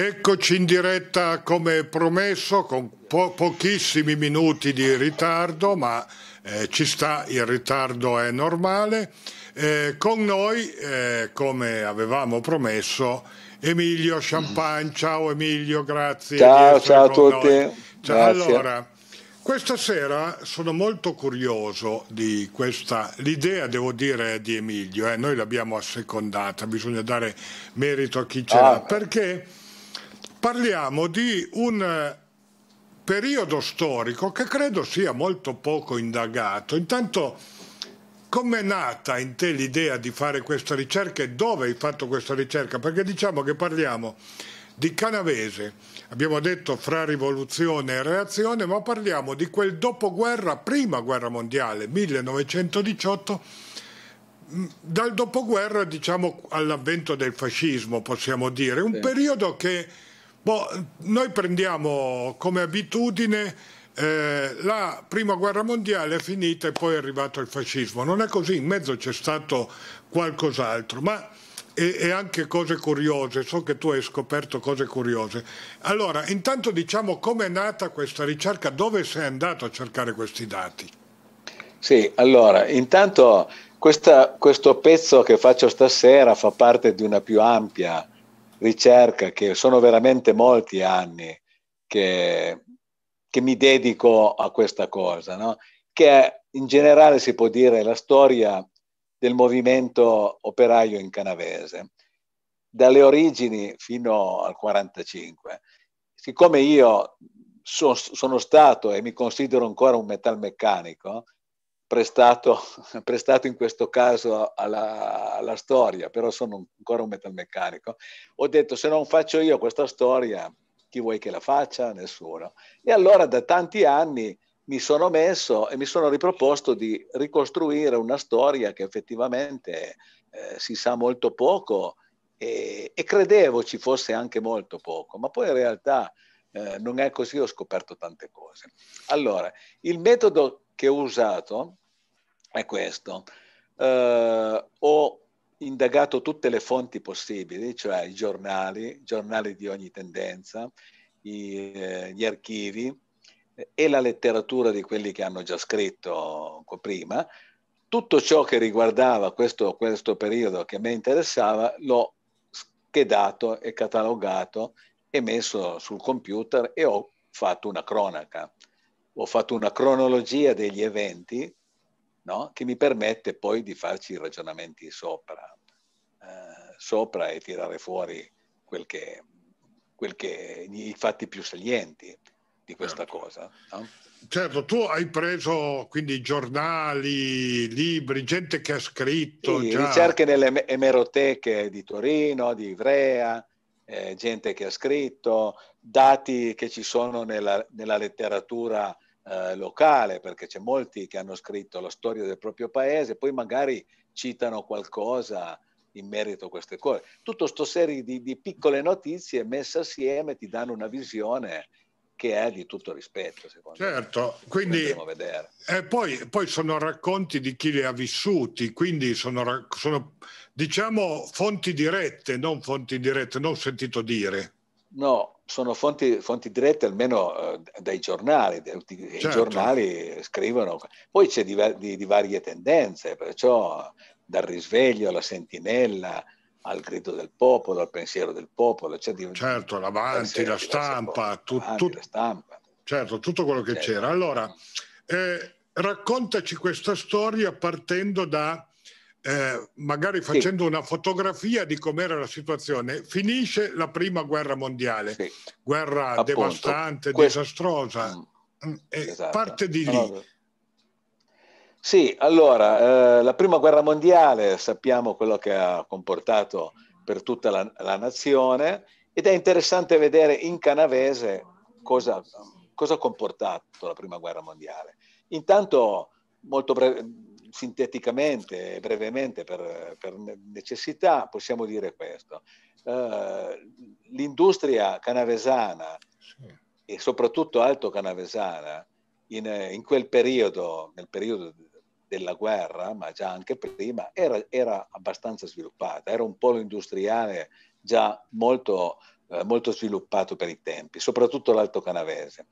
Eccoci in diretta come promesso con po pochissimi minuti di ritardo, ma eh, ci sta, il ritardo è normale. Eh, con noi, eh, come avevamo promesso, Emilio Champagne. Ciao Emilio, grazie. Ciao, ciao a tutti. Noi. Ciao, grazie. allora. Questa sera sono molto curioso di questa, l'idea devo dire di Emilio, eh. noi l'abbiamo assecondata, bisogna dare merito a chi ce l'ha, ah. perché parliamo di un eh, periodo storico che credo sia molto poco indagato. Intanto com'è nata in te l'idea di fare questa ricerca e dove hai fatto questa ricerca? Perché diciamo che parliamo di Canavese, abbiamo detto fra rivoluzione e reazione, ma parliamo di quel dopoguerra, prima guerra mondiale, 1918 mm, dal dopoguerra diciamo all'avvento del fascismo possiamo dire un sì. periodo che Boh, noi prendiamo come abitudine eh, la prima guerra mondiale è finita e poi è arrivato il fascismo. Non è così, in mezzo c'è stato qualcos'altro, ma e, e, anche cose curiose, so che tu hai scoperto cose curiose. Allora, intanto diciamo come è nata questa ricerca, dove sei andato a cercare questi dati? Sì, allora, intanto questa, questo pezzo che faccio stasera fa parte di una più ampia ricerca che sono veramente molti anni che, che mi dedico a questa cosa, no? che in generale si può dire la storia del movimento operaio in canavese, dalle origini fino al 45. Siccome io so, sono stato e mi considero ancora un metalmeccanico, prestato, prestato in questo caso alla, alla storia, però sono ancora un metalmeccanico, ho detto se non faccio io questa storia, chi vuoi che la faccia? Nessuno. E allora da tanti anni mi sono messo e mi sono riproposto di ricostruire una storia che effettivamente eh, si sa molto poco e, e, credevo ci fosse anche molto poco, ma poi in realtà eh, non è così, ho scoperto tante cose. Allora, il metodo che ho usato è questo. Eh, ho indagato tutte le fonti possibili, cioè i giornali, giornali di ogni tendenza, i, eh, gli archivi e la letteratura di quelli che hanno già scritto prima. Tutto ciò che riguardava questo, questo periodo che a me interessava l'ho schedato e catalogato e messo sul computer e ho fatto una cronaca ho fatto una cronologia degli eventi no? che mi permette poi di farci ragionamenti sopra, eh, sopra e tirare fuori quel che, quel che, i fatti più salienti di questa certo. cosa. No? Certo, tu hai preso quindi giornali, libri, gente che ha scritto. Sì, ricerche nelle emeroteche di Torino, di Ivrea, eh, gente che ha scritto, dati che ci sono nella, nella letteratura eh, locale, perché c'è molti che hanno scritto la storia del proprio paese, poi magari citano qualcosa in merito a queste cose. Tutto sto serie di, di piccole notizie messe assieme ti danno una visione che è di tutto rispetto, secondo certo. me. Quindi, E eh, poi, poi, sono racconti di chi li ha vissuti, quindi sono, sono, diciamo fonti dirette, non fonti dirette, non sentito dire. No, sono fonti, fonti, dirette almeno eh, dai giornali, dai, certo. i giornali scrivono, poi c'è di, di, di, varie tendenze, perciò dal risveglio alla sentinella, al grido del popolo, al pensiero del popolo. Cioè di, certo, l'avanti, la stampa, tu, avanti, tu, la stampa. Certo, tutto quello che certo. c'era. Allora, eh, raccontaci questa storia partendo da eh, magari facendo sì. una fotografia di com'era la situazione, finisce la prima guerra mondiale, sì. guerra Appunto, devastante, questo... disastrosa, mm. mm esatto. parte di lì. Allora. Sì, allora, eh, la prima guerra mondiale sappiamo quello che ha comportato per tutta la, la nazione ed è interessante vedere in canavese cosa, cosa ha comportato la prima guerra mondiale. Intanto, molto breve, sinteticamente e brevemente per, per, necessità possiamo dire questo. Uh, l'industria canavesana sì. e soprattutto alto canavesana in, in, quel periodo, nel periodo della guerra, ma già anche prima, era, era abbastanza sviluppata, era un polo industriale già molto, eh, molto sviluppato per i tempi, soprattutto l'alto canavese.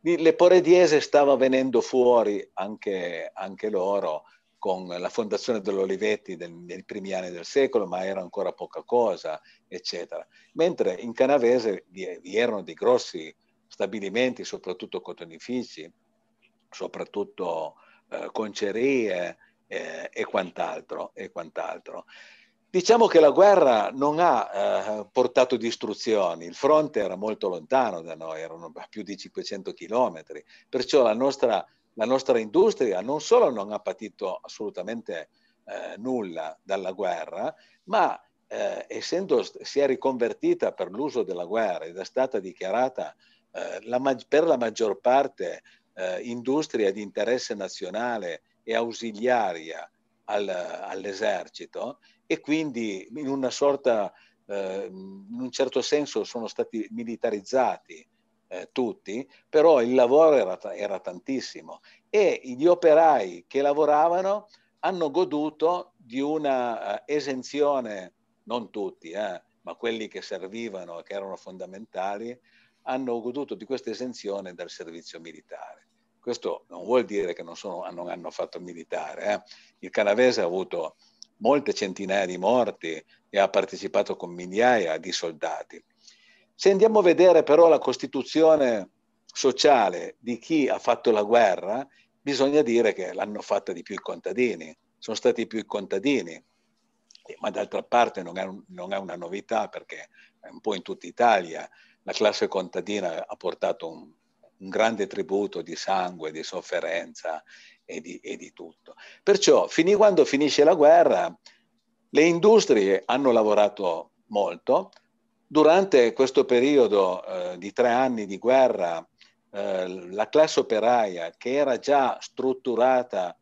Le Porediese stava venendo fuori anche, anche loro con la fondazione dell'Olivetti del, nei primi anni del secolo, ma era ancora poca cosa, eccetera. Mentre in Canavese vi, vi erano dei grossi stabilimenti, soprattutto cotonifici, soprattutto eh, concerie eh, e, quant'altro, e quant'altro. Diciamo che la guerra non ha eh, portato distruzioni, il fronte era molto lontano da noi, erano più di 500 chilometri, perciò la nostra la nostra industria non solo non ha patito assolutamente eh, nulla dalla guerra, ma eh, essendo si è riconvertita per l'uso della guerra ed è stata dichiarata eh, la, per la maggior parte eh, industria di interesse nazionale e ausiliaria al, all'esercito e quindi in una sorta, eh, in un certo senso sono stati militarizzati eh, tutti, però il lavoro era, era tantissimo e gli operai che lavoravano hanno goduto di una eh, esenzione, non tutti, eh, ma quelli che servivano, che erano fondamentali, hanno goduto di questa esenzione dal servizio militare. Questo non vuol dire che non, sono, non hanno fatto militare. Eh. Il canavese ha avuto molte centinaia di morti e ha partecipato con migliaia di soldati. Se andiamo a vedere però la costituzione sociale di chi ha fatto la guerra, bisogna dire che l'hanno fatta di più i contadini, sono stati più i contadini, eh, ma d'altra parte non è, un, non è una novità perché un po' in tutta Italia la classe contadina ha portato un, un grande tributo di sangue, di sofferenza e di, e di tutto. Perciò fin quando finisce la guerra le industrie hanno lavorato molto, Durante questo periodo eh, di tre anni di guerra, eh, la classe operaia, che era già strutturata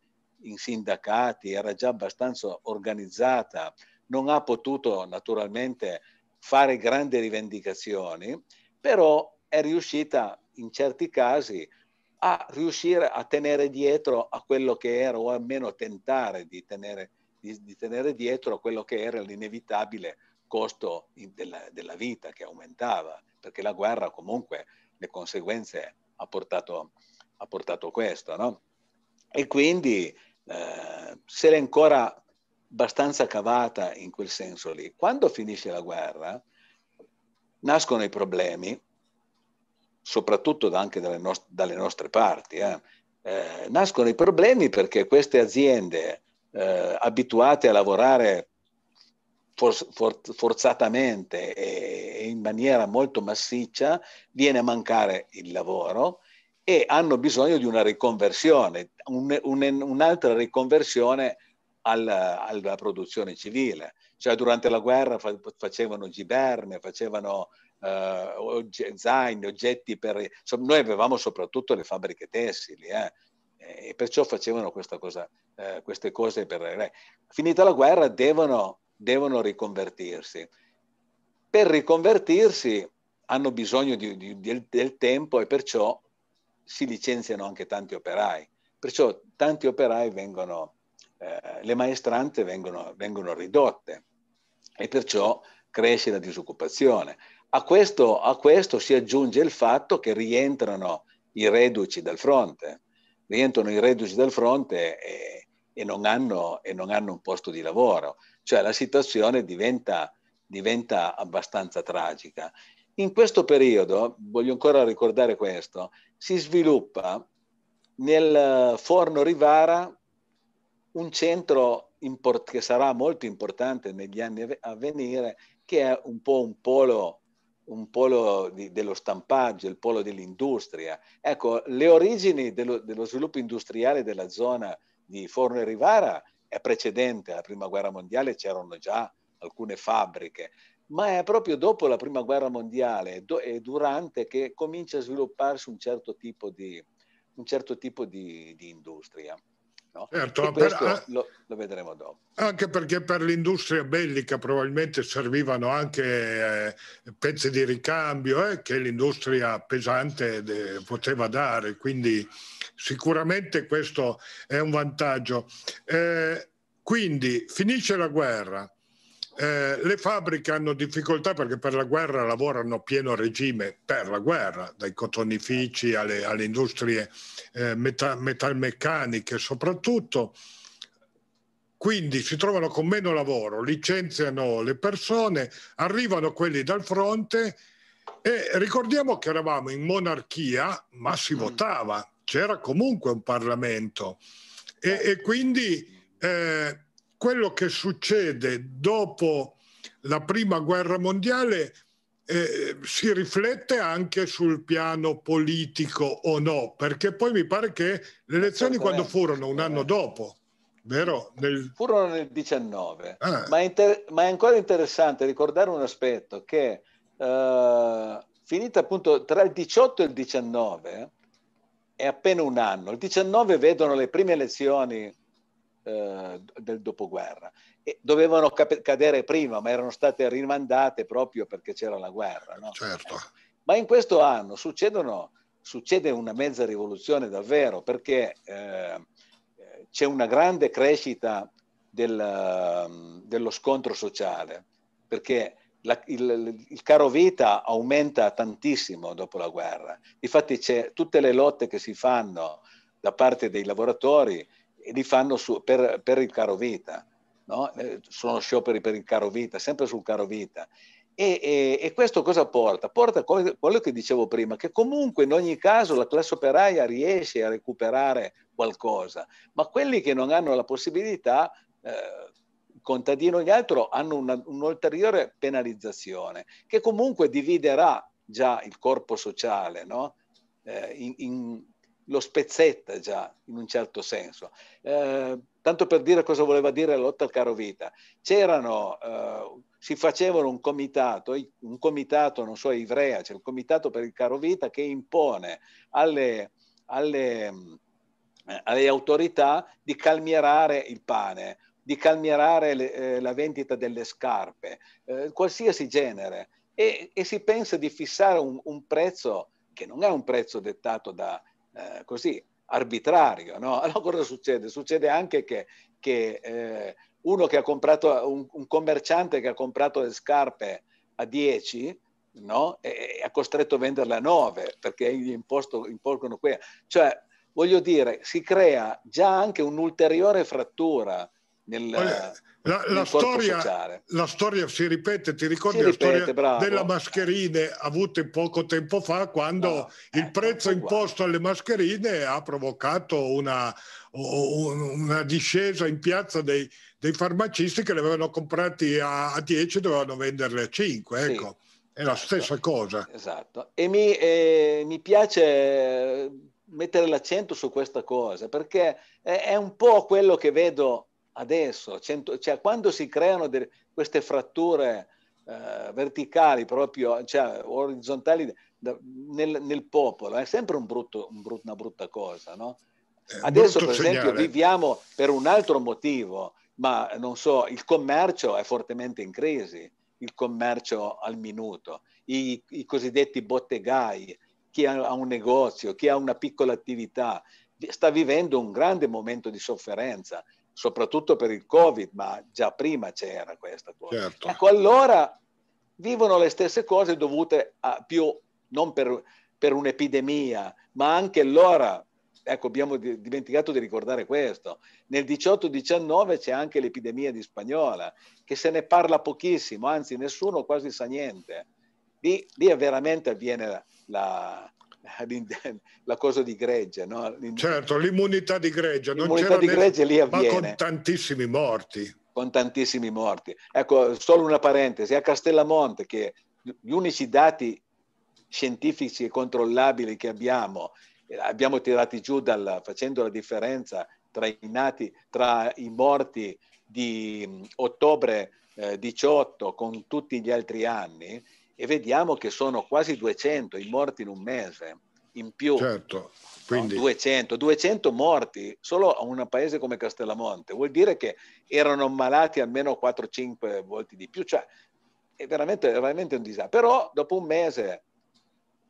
in sindacati, era già abbastanza organizzata, non ha potuto naturalmente fare grandi rivendicazioni, però è riuscita in certi casi a riuscire a tenere dietro a quello che era, o almeno tentare di tenere, di, di tenere dietro a quello che era l'inevitabile costo della, della, vita che aumentava, perché la guerra comunque le conseguenze ha portato, ha portato questo. No? E quindi eh, se l'è ancora abbastanza cavata in quel senso lì. Quando finisce la guerra nascono i problemi, soprattutto anche dalle, nost- dalle nostre parti, eh. Eh, nascono i problemi perché queste aziende eh, abituate a lavorare for, for, forzatamente e, in maniera molto massiccia viene a mancare il lavoro e hanno bisogno di una riconversione, un, un, un'altra riconversione alla, alla, produzione civile. Cioè durante la guerra fa, facevano giberne, facevano eh, ogge, zaini, oggetti per... Insomma, noi avevamo soprattutto le fabbriche tessili eh, e perciò facevano cosa, eh, queste cose per... Eh, finita la guerra devono devono riconvertirsi. Per riconvertirsi hanno bisogno di, di, del, del tempo e perciò si licenziano anche tanti operai. Perciò tanti operai vengono, eh, le maestranze vengono, vengono, ridotte e perciò cresce la disoccupazione. A questo, a questo si aggiunge il fatto che rientrano i reduci dal fronte, rientrano i reduci dal fronte e, e, non hanno, e non hanno un posto di lavoro. Cioè la situazione diventa, diventa abbastanza tragica. In questo periodo, voglio ancora ricordare questo, si sviluppa nel Forno Rivara un centro import- che sarà molto importante negli anni a venire, che è un po' un polo, un polo di, dello stampaggio, il polo dell'industria. Ecco, le origini dello, dello sviluppo industriale della zona di Forno Rivara è precedente alla prima guerra mondiale, c'erano già alcune fabbriche, ma è proprio dopo la prima guerra mondiale e durante che comincia a svilupparsi un certo tipo di, certo tipo di, di industria. No? Certo, per, ah, lo, lo, vedremo dopo. Anche perché per l'industria bellica probabilmente servivano anche eh, pezzi di ricambio eh, che l'industria pesante de, poteva dare, quindi Sicuramente questo è un vantaggio. Eh, quindi finisce la guerra, eh, le fabbriche hanno difficoltà perché per la guerra lavorano a pieno regime, per la guerra, dai cotonifici alle, alle industrie eh, metal, metalmeccaniche soprattutto. Quindi si trovano con meno lavoro, licenziano le persone, arrivano quelli dal fronte e ricordiamo che eravamo in monarchia, ma si mm. votava c'era comunque un Parlamento e, e certo. quindi eh, quello che succede dopo la prima guerra mondiale eh, si riflette anche sul piano politico o no, perché poi mi pare che le elezioni quando furono un anno dopo, vero? Nel... Furono nel 19, ah. ma, inter- ma, è ancora interessante ricordare un aspetto che eh, finita appunto tra il 18 e il 19 è appena un anno. Il 19 vedono le prime elezioni eh, del dopoguerra. E dovevano cap- cadere prima, ma erano state rimandate proprio perché c'era la guerra. No? Certo. Ecco. Ma in questo anno succedono, succede una mezza rivoluzione davvero, perché eh, c'è una grande crescita del, mm, dello scontro sociale, perché la, il, il, caro vita aumenta tantissimo dopo la guerra. Infatti c'è tutte le lotte che si fanno da parte dei lavoratori li fanno su, per, per, il caro vita. No? Eh, sono scioperi per il caro vita, sempre sul caro vita. E, e, e, questo cosa porta? Porta quello che dicevo prima, che comunque in ogni caso la classe operaia riesce a recuperare qualcosa, ma quelli che non hanno la possibilità eh, contadino gli altro hanno una, un'ulteriore penalizzazione che comunque dividerà già il corpo sociale, no? eh, in, in, lo spezzetta già in un certo senso. Eh, tanto per dire cosa voleva dire la lotta al caro vita, c'erano, eh, si facevano un comitato, un comitato, non so, Ivrea, c'è cioè un comitato per il caro vita che impone alle, alle eh, alle autorità di calmierare il pane di calmierare le, eh, la vendita delle scarpe, eh, qualsiasi genere, e, e, si pensa di fissare un, un, prezzo che non è un prezzo dettato da eh, così arbitrario. No? Allora cosa succede? Succede anche che, che eh, uno che ha comprato, un, un, commerciante che ha comprato le scarpe a 10, no? E, è costretto a venderle a 9 perché gli imposto, impongono quella. Cioè, voglio dire, si crea già anche un'ulteriore frattura nel, la, la, storia, la, storia, si ripete, ti ricordi si la storia bravo. delle mascherine avute poco tempo fa quando no, il eh, prezzo ecco imposto alle mascherine ha provocato una, una discesa in piazza dei, dei, farmacisti che le avevano comprati a, a 10 e dovevano venderle a 5. Ecco. Sì, È la esatto, stessa cosa. Esatto. E mi, eh, mi piace mettere l'accento su questa cosa perché è, è un po' quello che vedo adesso, cento, cioè quando si creano de, queste fratture eh, verticali, proprio cioè, orizzontali da, nel, nel, popolo, è sempre un brutto, un brut, una brutta cosa. No? Eh, adesso per esempio segnale. viviamo per un altro motivo, ma non so, il commercio è fortemente in crisi, il commercio al minuto, i, i cosiddetti bottegai, chi ha un negozio, chi ha una piccola attività, sta vivendo un grande momento di sofferenza soprattutto per il Covid, ma già prima c'era questa cosa. Certo. Ecco, allora vivono le stesse cose dovute a più, non per, per un'epidemia, ma anche allora, ecco, abbiamo dimenticato di ricordare questo, nel 18-19 c'è anche l'epidemia di spagnola, che se ne parla pochissimo, anzi nessuno quasi sa niente. Lì, lì veramente avviene la, la cosa di greggia. No? Certo, l'immunità di greggia. L'immunità non di greggia lì avviene. Ma con tantissimi morti. Con tantissimi morti. Ecco, solo una parentesi. A Castellamonte, che gli unici dati scientifici e controllabili che abbiamo, eh, abbiamo tirati giù dal, facendo la differenza tra i nati, tra i morti di ottobre eh, 18 con tutti gli altri anni, e vediamo che sono quasi 200 i morti in un mese in più. Certo, quindi... No, 200, 200 morti solo a un paese come Castellamonte, vuol dire che erano malati almeno 4-5 volte di più, cioè è veramente, è veramente un disastro. Però dopo un mese,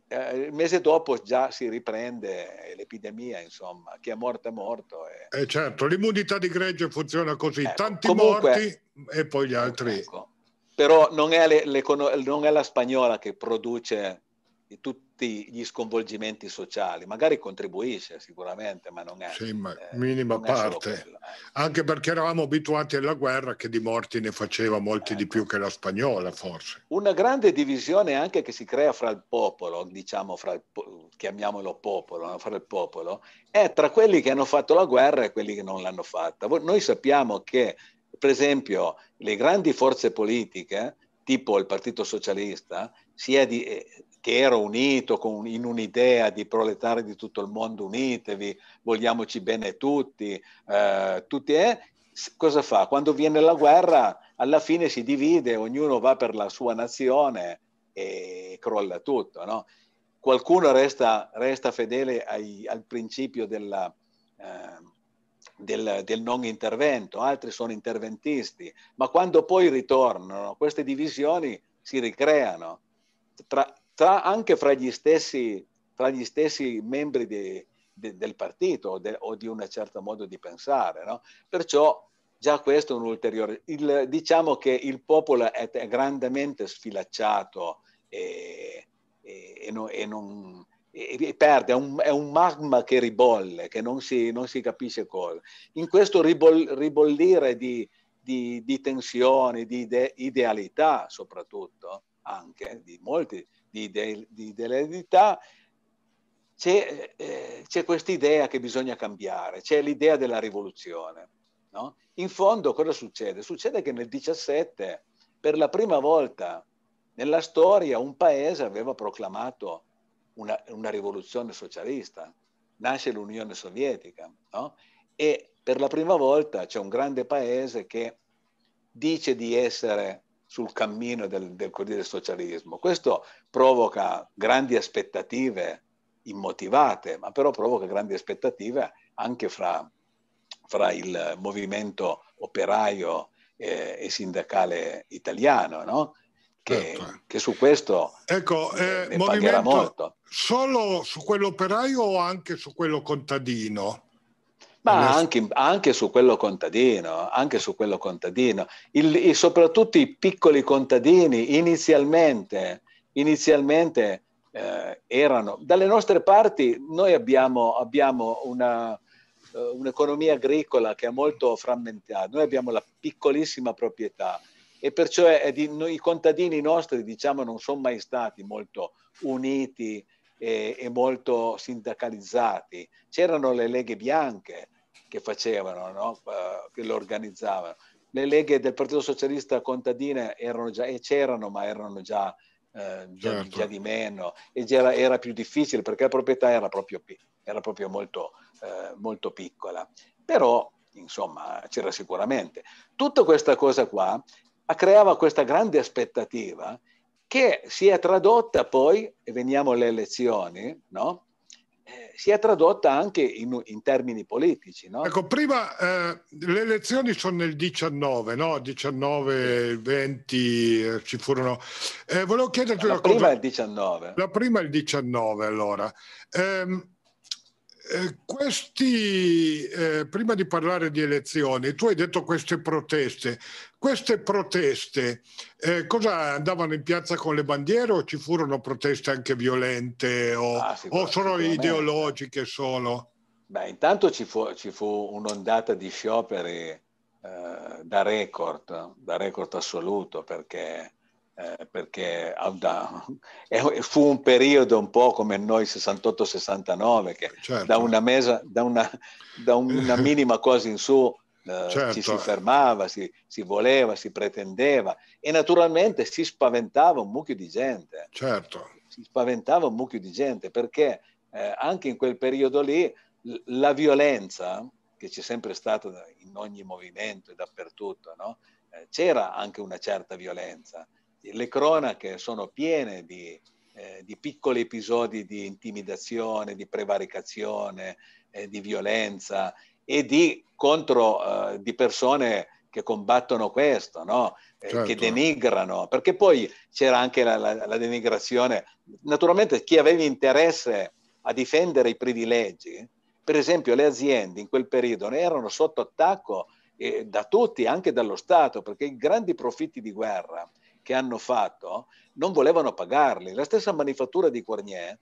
eh, il mese dopo già si riprende l'epidemia, insomma, chi è morto è morto. E... Eh certo, l'immunità di gregge funziona così, eh, tanti comunque, morti e poi gli altri. Ecco però non è, non è la spagnola che produce tutti gli sconvolgimenti sociali, magari contribuisce sicuramente, ma non è... Sì, ma eh, minima parte, eh. anche perché eravamo abituati alla guerra che di morti ne faceva molti ecco. di più che la spagnola forse. Una grande divisione anche che si crea fra il popolo, diciamo, fra il, chiamiamolo popolo, fra il popolo, è tra quelli che hanno fatto la guerra e quelli che non l'hanno fatta. Noi sappiamo che per esempio, le grandi forze politiche, tipo il Partito Socialista, di, eh, che era unito con, in un'idea di proletari di tutto il mondo, unitevi, vogliamoci bene tutti, eh, tutti è, eh, cosa fa? Quando viene la guerra, alla fine si divide, ognuno va per la sua nazione e crolla tutto. No? Qualcuno resta, resta fedele ai, al principio della... Eh, del, del, non intervento, altri sono interventisti, ma quando poi ritornano queste divisioni si ricreano, tra, tra, anche fra gli stessi, fra gli stessi membri di, de, del partito o, de, o di un certo modo di pensare. No? Perciò già questo è un ulteriore... Il, diciamo che il popolo è, è grandemente sfilacciato e, e, e, no, e non e perde, è un, è un, magma che ribolle, che non si, non si capisce cosa. In questo ribol, ribollire di, di, di, tensioni, di ide, idealità soprattutto, anche di molti, di, ide, di idealità, c'è, eh, c'è questa idea che bisogna cambiare, c'è l'idea della rivoluzione. No? In fondo cosa succede? Succede che nel 17, per la prima volta nella storia, un paese aveva proclamato una, una rivoluzione socialista, nasce l'Unione Sovietica, no? e per la prima volta c'è un grande paese che dice di essere sul cammino del, del, del socialismo. Questo provoca grandi aspettative immotivate, ma però provoca grandi aspettative anche fra, fra il movimento operaio eh, e sindacale italiano, no? che, certo. che su questo ecco, eh, ne pagherà molto. Solo su quell'operaio o anche su quello contadino? Ma anche, anche, su quello contadino, anche su quello contadino. Il, soprattutto i piccoli contadini inizialmente, inizialmente eh, erano... Dalle nostre parti noi abbiamo, abbiamo una, eh, un'economia agricola che è molto frammentata, noi abbiamo la piccolissima proprietà, e perciò di, noi, i contadini nostri diciamo, non sono mai stati molto uniti e, e molto sindacalizzati. C'erano le leghe bianche che facevano, no? uh, che lo organizzavano. Le leghe del Partito Socialista contadine erano già, e c'erano, ma erano già, uh, già, certo. già di meno e era più difficile perché la proprietà era proprio, era proprio molto, uh, molto piccola. Però insomma, c'era sicuramente. Tutta questa cosa qua creava questa grande aspettativa che si è tradotta poi, e veniamo alle elezioni, no? Eh, si è tradotta anche in, in termini politici. No? Ecco, prima eh, le elezioni sono nel 19, no? 19, 20 eh, ci furono. Eh, volevo chiederti la una prima cosa. Prima il 19. La prima è il 19, allora. Ehm, eh, questi, eh, prima di parlare di elezioni, tu hai detto queste proteste. Queste proteste, eh, cosa andavano in piazza con le bandiere o ci furono proteste anche violente o, ah, o sono ideologiche solo? Beh, intanto ci fu, ci fu un'ondata di scioperi eh, da record, da record assoluto, perché eh, perché da, fu un periodo un po' come noi 68-69, che certo. da, una, mesa, da, una, da una minima cosa in su eh, certo. ci si fermava, si, si, voleva, si pretendeva e naturalmente si spaventava un mucchio di gente. Certo. Si spaventava un mucchio di gente perché eh, anche in quel periodo lì la violenza che c'è sempre stata in ogni movimento e dappertutto, no? Eh, c'era anche una certa violenza le cronache sono piene di, eh, di piccoli episodi di intimidazione, di prevaricazione, eh, di violenza e di contro eh, di persone che combattono questo, no? Eh, certo. che denigrano, perché poi c'era anche la, la, la denigrazione. Naturalmente chi aveva interesse a difendere i privilegi, per esempio le aziende in quel periodo erano sotto attacco eh, da tutti, anche dallo Stato, perché i grandi profitti di guerra che hanno fatto non volevano pagarli. La stessa manifattura di Cornier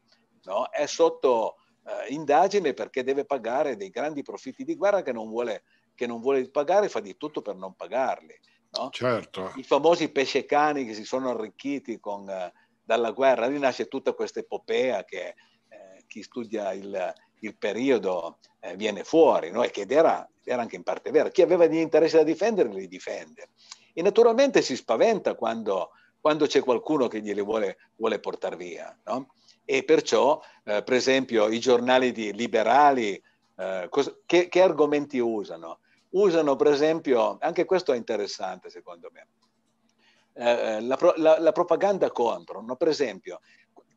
no, è sotto eh, indagine perché deve pagare dei grandi profitti di guerra che non vuole, che non vuole pagare, fa di tutto per non pagarli. No? Certo. I famosi pesce cani che si sono arricchiti con, eh, dalla guerra, lì nasce tutta questa epopea che eh, chi studia il, il periodo eh, viene fuori, no? e che era, era anche in parte vera. Chi aveva degli interessi da difendere, li difende. E naturalmente si spaventa quando, quando c'è qualcuno che glieli vuole, vuole portare via. No? E perciò, eh, per esempio, i giornali liberali, eh, cos- che, che argomenti usano? Usano, per esempio, anche questo è interessante secondo me, eh, eh, la, la, la, propaganda contro. No? Per esempio,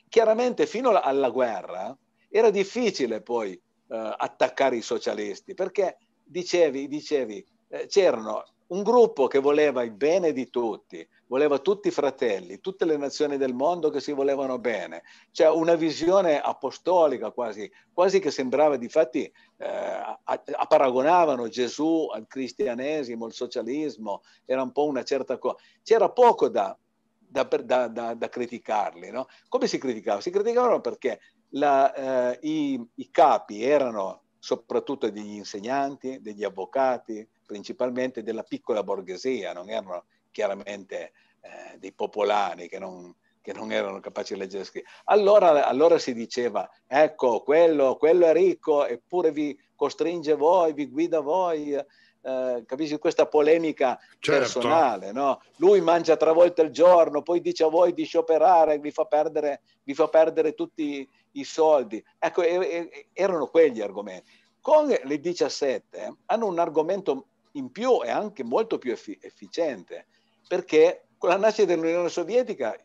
chiaramente fino alla guerra era difficile poi eh, attaccare i socialisti perché dicevi, dicevi eh, c'erano un gruppo che voleva il bene di tutti, voleva tutti i fratelli, tutte le nazioni del mondo che si volevano bene, cioè una visione apostolica quasi, quasi che sembrava, difatti eh, paragonavano Gesù al cristianesimo, al socialismo, era un po' una certa cosa, c'era poco da, da, da, da criticarli, no? Come si criticava? Si criticavano perché la, eh, i, i capi erano soprattutto degli insegnanti, degli avvocati, principalmente della piccola borghesia, non erano chiaramente eh, dei popolani che non, che non, erano capaci di leggere e scrivere. Allora, allora si diceva, ecco, quello, quello, è ricco, eppure vi costringe voi, vi guida voi. Eh, capisci questa polemica certo. personale, no? Lui mangia tre volte al giorno, poi dice a voi di scioperare, vi fa perdere, vi fa perdere tutti i soldi. Ecco, erano quegli argomenti. Con le 17 eh, hanno un argomento in più e anche molto più efficiente, perché con la nascita dell'Unione Sovietica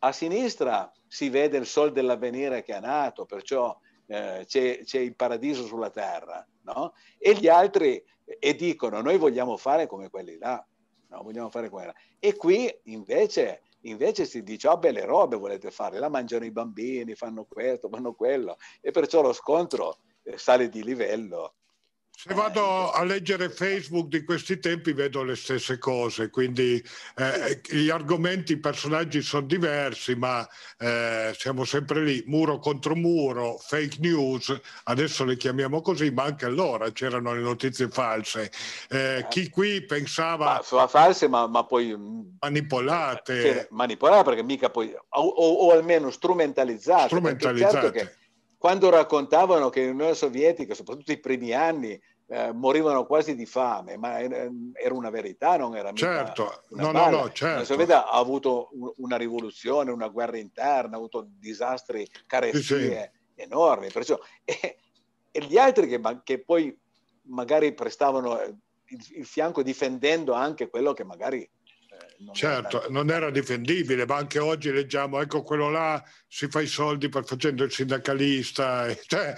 a sinistra si vede il sol dell'avvenire che è nato, perciò eh, c'è, c'è, il paradiso sulla terra, no? E gli altri eh, e dicono noi vogliamo fare come quelli là, no? vogliamo fare come là. E qui invece Invece si dice, ah, belle robe volete fare, la mangiano i bambini, fanno questo, fanno quello, e perciò lo scontro eh, sale di livello se vado a leggere Facebook di questi tempi vedo le stesse cose, quindi eh, gli argomenti, i personaggi sono diversi, ma eh, siamo sempre lì, muro contro muro, fake news, adesso le chiamiamo così, ma anche allora c'erano le notizie false. Eh, chi qui pensava... Ma, false, ma, ma poi... Mm, manipolate. Cioè, manipolate perché mica poi... O, o, o almeno strumentalizzate. Certo strumentalizzate quando raccontavano che l'Unione Sovietica, soprattutto i primi anni, eh, morivano quasi di fame, ma er-, era una verità, non era mica certo. no, no, no, certo. La Sovietica ha avuto una rivoluzione, una guerra interna, ha avuto disastri, carestie sì, sì. enormi. Perciò, e, e, gli altri che, che, poi magari prestavano il, il fianco difendendo anche quello che magari non certo, era non era certo, difendibile, ma anche oggi leggiamo, ecco quello là si fa i soldi per facendo il sindacalista, eh, cioè,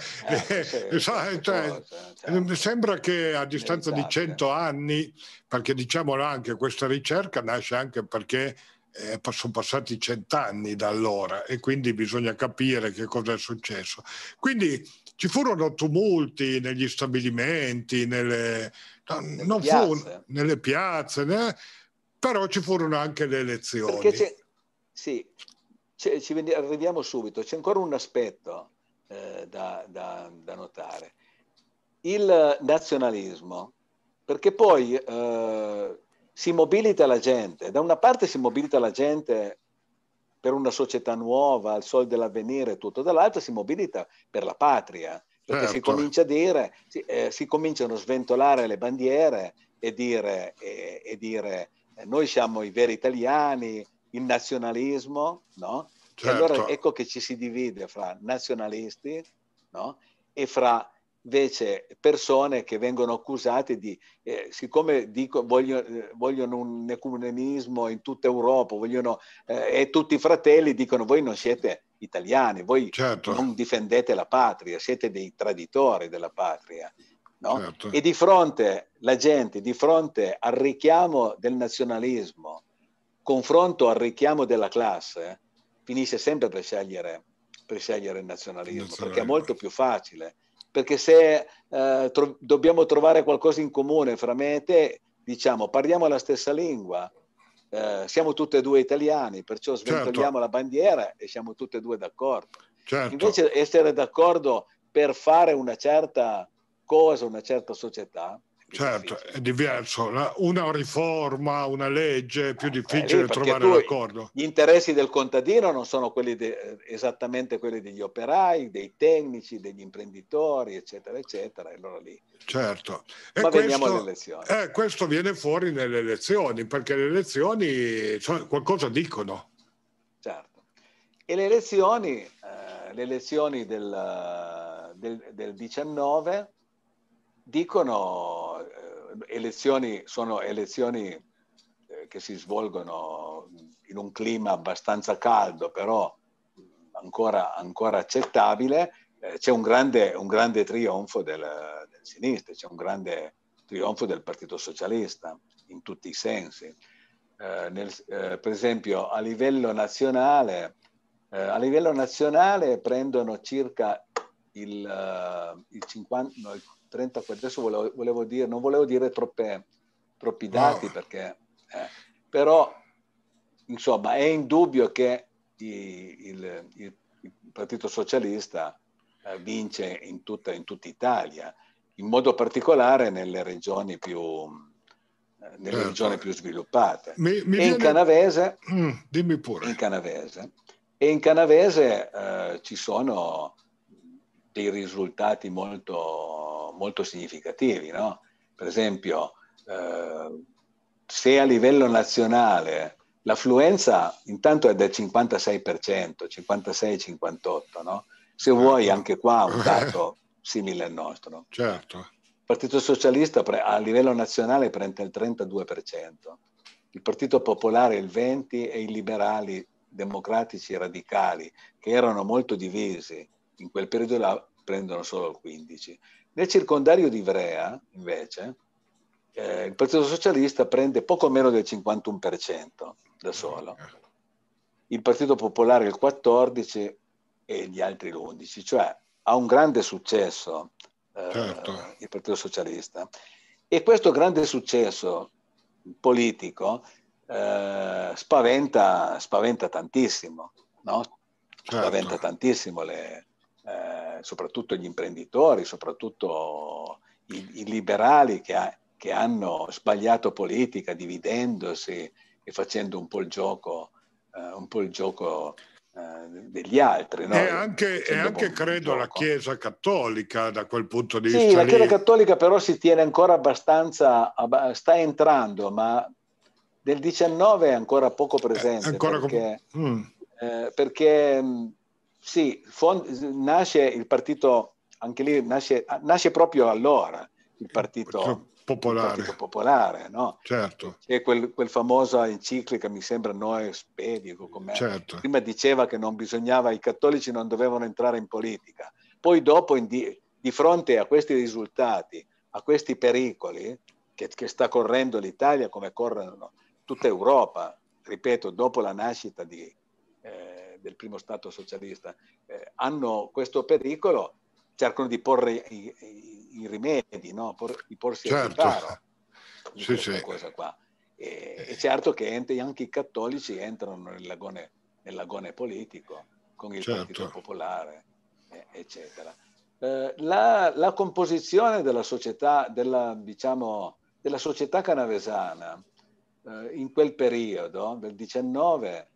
eh, sì, eh, sai, cioè, cosa, eh, certo. sembra che a distanza di esatto. cento anni, perché diciamolo anche, questa ricerca nasce anche perché eh, sono passati cent'anni da allora e quindi bisogna capire che cosa è successo. Quindi ci furono tumulti negli stabilimenti, nelle, nelle non piazze. Fu, nelle piazze né? Però ci furono anche le elezioni. Sì, ci arriviamo subito. C'è ancora un aspetto eh, da, da, da, notare. Il nazionalismo, perché poi eh, si mobilita la gente. Da una parte si mobilita la gente per una società nuova, al sol dell'avvenire e tutto, dall'altra si mobilita per la patria, perché certo. si comincia a dire, si, eh, si, cominciano a sventolare le bandiere e dire, e, e dire eh, noi siamo i veri italiani, il nazionalismo, no? Certo. allora ecco che ci si divide fra nazionalisti no? e fra invece persone che vengono accusate di, eh, siccome dico, vogliono, eh, vogliono, un ecumenismo in tutta Europa, vogliono, eh, e tutti i fratelli dicono voi non siete italiani, voi certo. non difendete la patria, siete dei traditori della patria. No? Certo. E di fronte la gente, di fronte al richiamo del nazionalismo, confronto al richiamo della classe, finisce sempre per scegliere, per scegliere il nazionalismo, nazionalismo, perché è molto più facile. Perché se eh, tro- dobbiamo trovare qualcosa in comune fra me e te, diciamo, parliamo la stessa lingua, eh, siamo tutti e due italiani, perciò certo. sventoliamo certo. la bandiera e siamo tutti e due d'accordo. Certo. Invece essere d'accordo per fare una certa cosa una certa società. certo, difficile. è diverso. Una riforma, una legge, è più ah, difficile lì, trovare l'accordo. Gli interessi del contadino non sono quelli de, eh, esattamente quelli degli operai, dei tecnici, degli imprenditori, eccetera, eccetera. E allora lì. Certo. E Ma questo, veniamo alle elezioni. Eh, questo viene fuori nelle elezioni, perché le elezioni cioè, qualcosa dicono. Certo. E le elezioni, eh, le elezioni del, del, del 19 dicono eh, elezioni, sono elezioni eh, che si svolgono in un clima abbastanza caldo, però ancora, ancora accettabile, eh, c'è un grande, un grande trionfo del, del sinistra, c'è un grande trionfo del Partito Socialista in tutti i sensi. Eh, nel, eh, per esempio a livello nazionale, eh, a livello nazionale prendono circa il, eh, il, 50, no, il 30, adesso volevo, volevo, dire, non volevo dire troppe, troppi dati no. perché, eh, però insomma è indubbio che i, il, il, Partito Socialista eh, vince in tutta, in tutta, Italia, in modo particolare nelle regioni più, eh, nelle certo. regioni più sviluppate. Mi, mi viene... in canavese, mm, dimmi pure. In canavese, e in canavese eh, ci sono dei risultati molto, molto significativi. No? Per esempio, eh, se a livello nazionale l'affluenza intanto è del 56%, 56-58%, no? se certo. vuoi anche qua un dato simile al nostro. Certo. Il Partito Socialista a livello nazionale prende il 32%, il Partito Popolare il 20% e i liberali democratici radicali, che erano molto divisi, in quel periodo là prendono solo il 15. Nel circondario di Ivrea, invece, eh, il Partito Socialista prende poco meno del 51% da solo, il Partito Popolare il 14% e gli altri l'11%, cioè ha un grande successo eh, certo. il Partito Socialista. E questo grande successo politico eh, spaventa, spaventa, tantissimo, no? certo. spaventa tantissimo le, eh, soprattutto gli imprenditori, soprattutto i, i liberali che, ha, che, hanno sbagliato politica dividendosi e facendo un po' il gioco, eh, un po il gioco eh, degli altri. No? E anche, e anche credo gioco. la Chiesa Cattolica da quel punto di sì, vista. Sì, la Chiesa lì. Cattolica però si tiene ancora abbastanza, sta entrando, ma del 19 è ancora poco eh, presente. Eh, ancora perché, com- mm. eh, perché mm, sì, nasce il partito, anche lì nasce, ah, nasce proprio allora il partito popolare. Il partito popolare no? Certo. C'è quel, quel famoso enciclica, mi sembra, Noes Pedico, com'è? Certo. prima diceva che non bisognava, i cattolici non dovevano entrare in politica. Poi dopo, di, di fronte a questi risultati, a questi pericoli che, che sta correndo l'Italia, come corrono tutta Europa, ripeto, dopo la nascita di... Eh, del primo Stato socialista, eh, hanno questo pericolo, cercano di porre i, i, i rimedi, no? Por, di porsi certo. a riparo di sì, sì. cosa qua. E, eh. certo che ent- anche i cattolici entrano nel lagone, nel lagone politico con il certo. Partito Popolare, eh, eccetera. La, la, composizione della società, della, diciamo, della società canavesana eh, in quel periodo, del 19,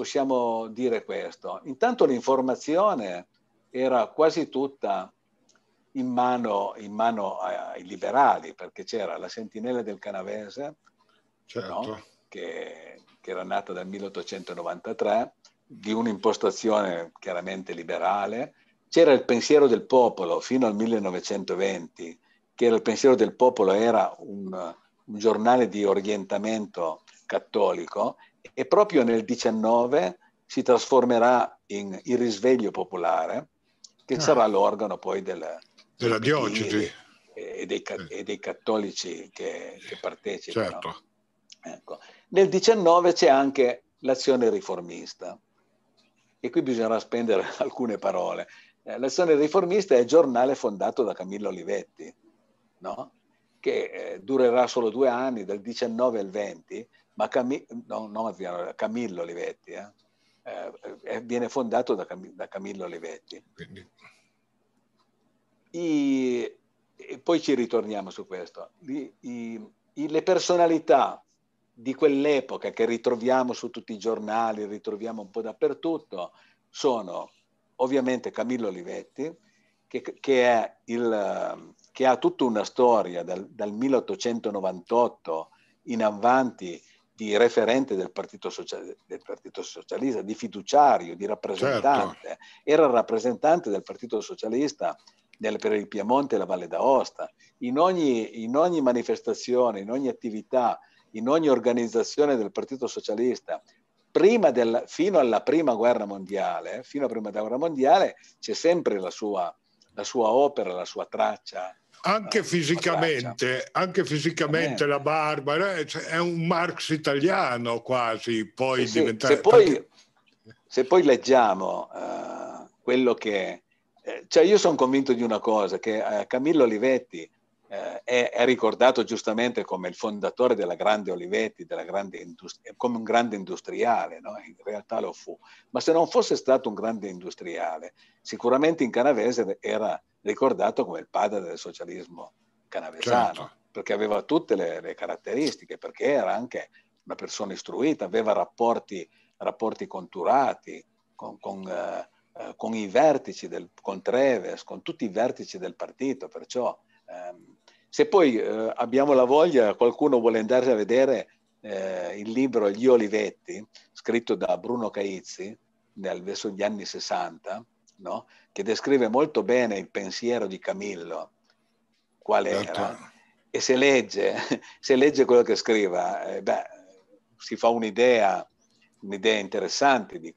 possiamo dire questo. Intanto l'informazione era quasi tutta in mano, in mano ai liberali, perché c'era la Sentinella del Canavese, certo. no? che, che era nata dal 1893, di un'impostazione chiaramente liberale, c'era il pensiero del popolo fino al 1920, che era il pensiero del popolo era un, un giornale di orientamento cattolico e proprio nel 19 si trasformerà in il risveglio popolare, che ah. sarà l'organo poi del, della diocesi e, e, dei, e dei, cattolici che, che partecipano. Certo. Ecco. Nel 19 c'è anche l'azione riformista e qui bisognerà spendere alcune parole. Eh, l'azione riformista è il giornale fondato da Camillo Olivetti, no? che eh, durerà solo due anni, dal 19 al 20, ma Cam... no, no, Camillo Olivetti, eh. eh? Eh, viene fondato da, Cam... da Camillo Olivetti. I... e poi ci ritorniamo su questo. I... I... le personalità di quell'epoca che ritroviamo su tutti i giornali, ritroviamo un po' dappertutto, sono ovviamente Camillo Olivetti, che, che, il, che ha tutta una storia dal, dal 1898 in avanti di referente del Partito, Social, del Partito, Socialista, di fiduciario, di rappresentante. Certo. Era rappresentante del Partito Socialista nel, per il Piemonte e la Valle d'Aosta. In ogni, in ogni manifestazione, in ogni attività, in ogni organizzazione del Partito Socialista, prima del, fino alla prima guerra mondiale, fino alla prima guerra mondiale, c'è sempre la sua, la sua opera, la sua traccia anche ah, fisicamente, anche fisicamente la barba cioè, è un Marx italiano quasi, poi sì, diventare... Se poi, se poi leggiamo uh, quello che... Eh, cioè io sono convinto di una cosa, che uh, Camillo Olivetti eh, è, è, ricordato giustamente come il fondatore della grande Olivetti, della grande eh, come un grande industriale, no? in realtà lo fu, ma se non fosse stato un grande industriale, sicuramente in Canavese era ricordato come il padre del socialismo canavesano, certo. perché aveva tutte le, le, caratteristiche, perché era anche una persona istruita, aveva rapporti, rapporti conturati con... con eh, eh con i vertici del, con Treves, con tutti i vertici del partito, perciò ehm, se poi eh, abbiamo la voglia, qualcuno vuole andare a vedere eh, il libro Gli Olivetti, scritto da Bruno Caizzi nel, verso gli anni 60, no? che descrive molto bene il pensiero di Camillo, qual era, certo. e se legge, se legge quello che scriva, eh, beh, si fa un'idea, un'idea interessante di,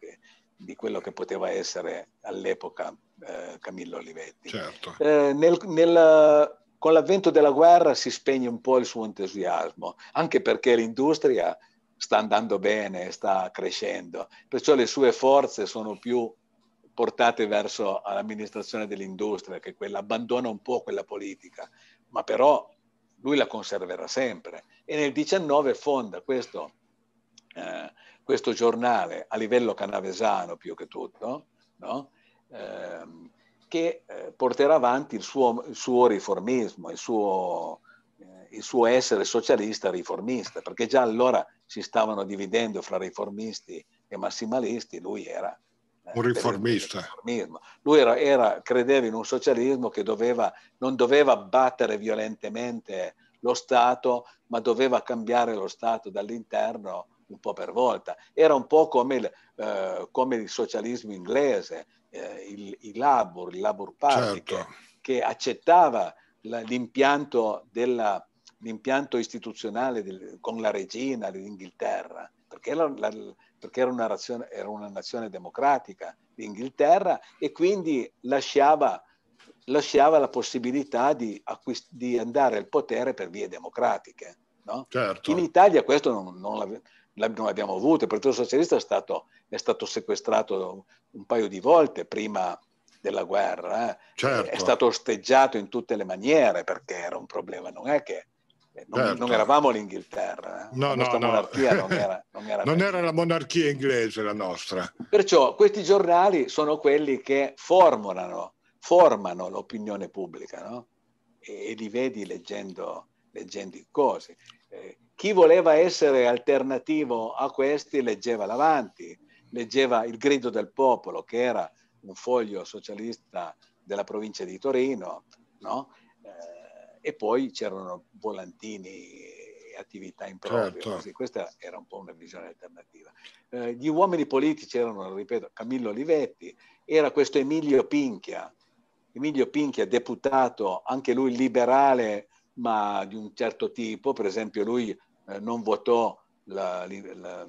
di, quello che poteva essere all'epoca eh, Camillo Olivetti. Certo. Eh, nel, nel con l'avvento della guerra si spegne un po' il suo entusiasmo, anche perché l'industria sta andando bene, sta crescendo, perciò le sue forze sono più portate verso l'amministrazione dell'industria, che quella abbandona un po' quella politica, ma però lui la conserverà sempre. E nel 19 fonda questo, eh, questo giornale a livello canavesano più che tutto, no? eh, che eh, porterà avanti il suo, il suo riformismo, il suo, eh, il suo essere socialista riformista, perché già allora si stavano dividendo fra riformisti e massimalisti, lui era eh, un riformista. Lui era, era, credeva in un socialismo che doveva, non doveva battere violentemente lo Stato, ma doveva cambiare lo Stato dall'interno un po' per volta. Era un po' come il, eh, come il socialismo inglese, eh, il, il, Labor, il Labor Party, certo. che, che, accettava la, l'impianto, della, l'impianto, istituzionale del, con la regina dell'Inghilterra, perché, la, la, perché era, una razione, era, una nazione democratica l'Inghilterra e quindi lasciava, lasciava la possibilità di, acquist- di andare al potere per vie democratiche. No? Certo. In Italia questo non, non, non abbiamo avuto, il Partito Socialista è stato, è stato sequestrato un paio di volte prima della guerra, eh. certo. è stato osteggiato in tutte le maniere perché era un problema, non è che eh, non, certo. non eravamo l'Inghilterra, eh. no, la nostra no, monarchia no. non era... Non, era, non era, la monarchia inglese la nostra. Perciò questi giornali sono quelli che formulano, formano l'opinione pubblica no? e, e, li vedi leggendo, leggendo i cosi. Eh, chi voleva essere alternativo a questi leggeva l'Avanti, leggeva il grido del popolo, che era un foglio socialista della provincia di Torino, no? eh, e poi c'erano volantini e attività improprie. Certo. Questa era un po' una visione alternativa. Eh, gli uomini politici erano, ripeto, Camillo Olivetti, era questo Emilio Pinchia, Emilio Pinchia, deputato, anche lui liberale ma di un certo tipo, per esempio lui eh, non votò la, la,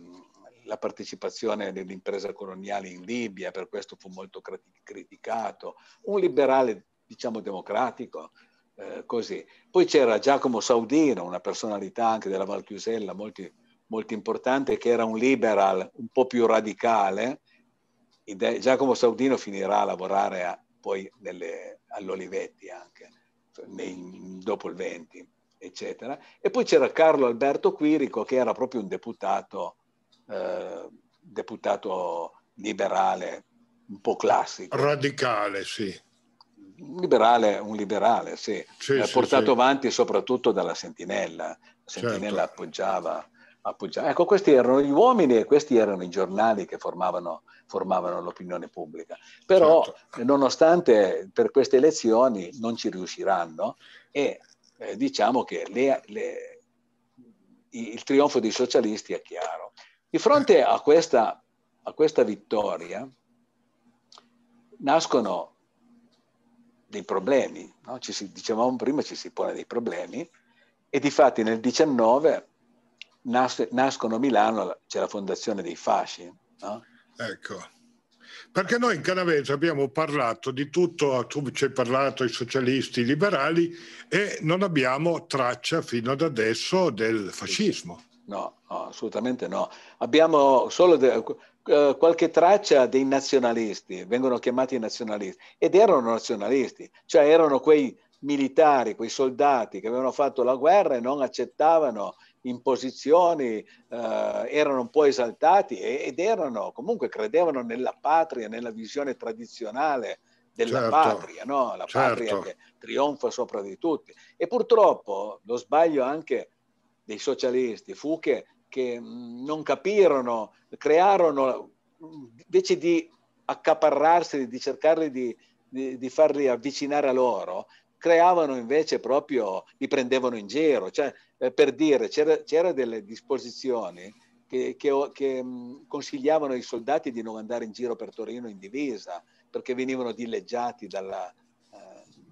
la partecipazione dell'impresa coloniale in Libia, per questo fu molto criticato, un liberale diciamo democratico, eh, così. Poi c'era Giacomo Saudino, una personalità anche della Valchiusella molto, molto importante, che era un liberal un po' più radicale. Giacomo Saudino finirà a lavorare a, poi nelle, all'Olivetti anche nei, dopo il 20, eccetera. E poi c'era Carlo Alberto Quirico, che era proprio un deputato, eh, deputato liberale, un po' classico. Radicale, sì. Un liberale, un liberale, sì. Eh, sì portato sì, avanti soprattutto dalla Sentinella. La Sentinella certo. appoggiava appoggiare. Ecco, questi erano gli uomini e questi erano i giornali che formavano, formavano l'opinione pubblica. Però, certo. Eh, nonostante per queste elezioni non ci riusciranno e eh, diciamo che le, le, il trionfo dei socialisti è chiaro. Di fronte a questa, a questa vittoria nascono dei problemi, no? ci si, dicevamo prima ci si pone dei problemi e di fatti nel 19 nas- nascono a Milano, c'è la fondazione dei fasci. No? Ecco. Perché noi in Canavese abbiamo parlato di tutto, tu ci hai parlato, i socialisti, i liberali, e non abbiamo traccia fino ad adesso del fascismo. No, no assolutamente no. Abbiamo solo de- eh, qualche traccia dei nazionalisti, vengono chiamati nazionalisti, ed erano nazionalisti, cioè erano quei militari, quei soldati che avevano fatto la guerra e non accettavano imposizioni, eh, erano un po' esaltati ed erano comunque credevano nella patria, nella visione tradizionale della certo, patria, no? la certo. patria che trionfa sopra di tutti. E purtroppo lo sbaglio anche dei socialisti fu che, che mm, non capirono, crearono, invece di accaparrarsi, di cercare di, di, di farli avvicinare a loro, creavano invece proprio, li prendevano in giro, cioè, eh, per dire, c'era, c'era delle disposizioni che, che, che mh, mm, consigliavano ai soldati di non andare in giro per Torino in divisa, perché venivano dileggiati dalla, eh,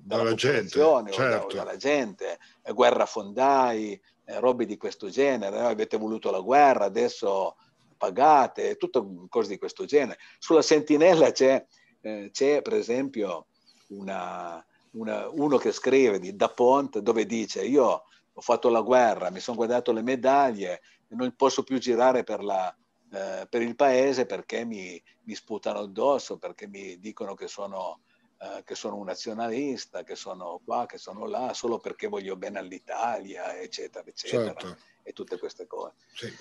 dalla, dalla gente, certo. o, dalla gente, eh, guerrafondai, eh, robe di questo genere, eh, avete voluto la guerra, adesso pagate, tutte cose di questo genere. Sulla sentinella c'è, eh, c'è per esempio una, una, uno che scrive di Da Pont dove dice io ho fatto la guerra, mi sono guadagnato le medaglie, non posso più girare per, la, eh, per il paese perché mi, mi, sputano addosso, perché mi dicono che sono, eh, che sono un nazionalista, che sono qua, che sono là, solo perché voglio bene all'Italia, eccetera, eccetera, certo. e tutte queste cose. Sì.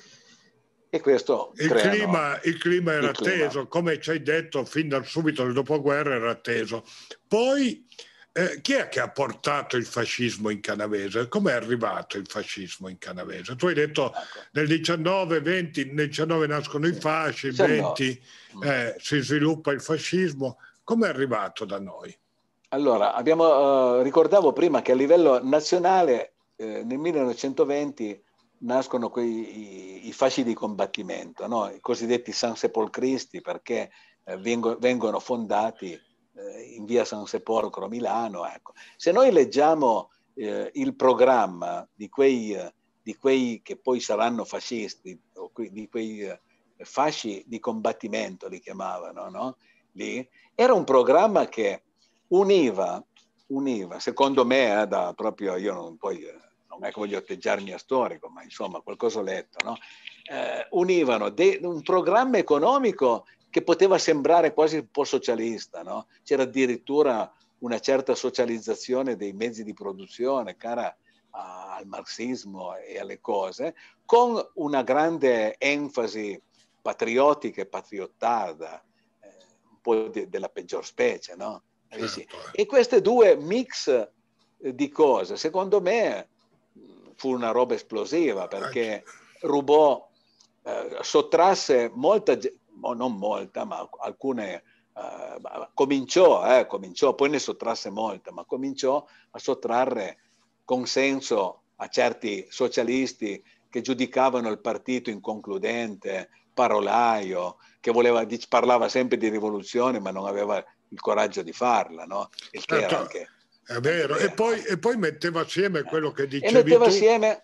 E questo il, creano... clima, il clima, era il clima. teso, come ci hai detto fin da subito del dopoguerra era teso. Poi eh, chi è che ha portato il fascismo in canavese? Come è arrivato il fascismo in canavese? Tu hai detto nel 19, 20, nel 19 nascono i fasci, nel 20 mm. eh, si sviluppa il fascismo. Come è arrivato da noi? Allora, abbiamo, eh, ricordavo prima che a livello nazionale eh, nel 1920 nascono quei, i, i, fasci di combattimento, no? i cosiddetti San Sepolcristi, perché eh, vengo, vengono fondati eh, in via San Sepolcro a Milano. Ecco. Se noi leggiamo eh, il programma di quei, di quei, che poi saranno fascisti, que- di quei eh, fasci di combattimento li chiamavano, no? Lì, era un programma che univa, univa secondo me, eh, da proprio io non, poi, eh, non è che voglio atteggiarmi a storico, ma insomma qualcosa ho letto, no? univano de- un programma economico che poteva sembrare quasi un po' socialista, no? c'era addirittura una certa socializzazione dei mezzi di produzione cara al marxismo e alle cose, con una grande enfasi patriottica e patriottarda, eh, un po' de, della peggior specie. No? Eh certo. Eh. E questi due mix eh, di cose, secondo me, fu una roba esplosiva perché rubò, eh, sottrasse molta non molta, ma alcune Uh, cominciò, eh, cominciò, poi ne sottrasse molta, ma cominciò a sottrarre consenso a certi socialisti che giudicavano il partito inconcludente, parolaio, che voleva, parlava sempre di rivoluzione ma non aveva il coraggio di farla, no? Il che certo, era anche... È vero, e poi, e poi, metteva assieme quello che dicevi e metteva tu. assieme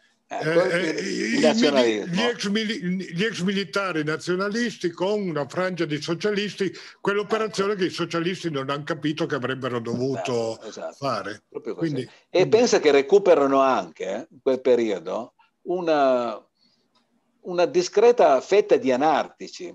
gli, ex militari nazionalisti con una frangia di socialisti, quell'operazione ecco. che i socialisti non hanno capito che avrebbero dovuto esatto, esatto. fare. Quindi, e quindi... pensa che recuperano anche eh, in quel periodo una, una discreta fetta di anarchici.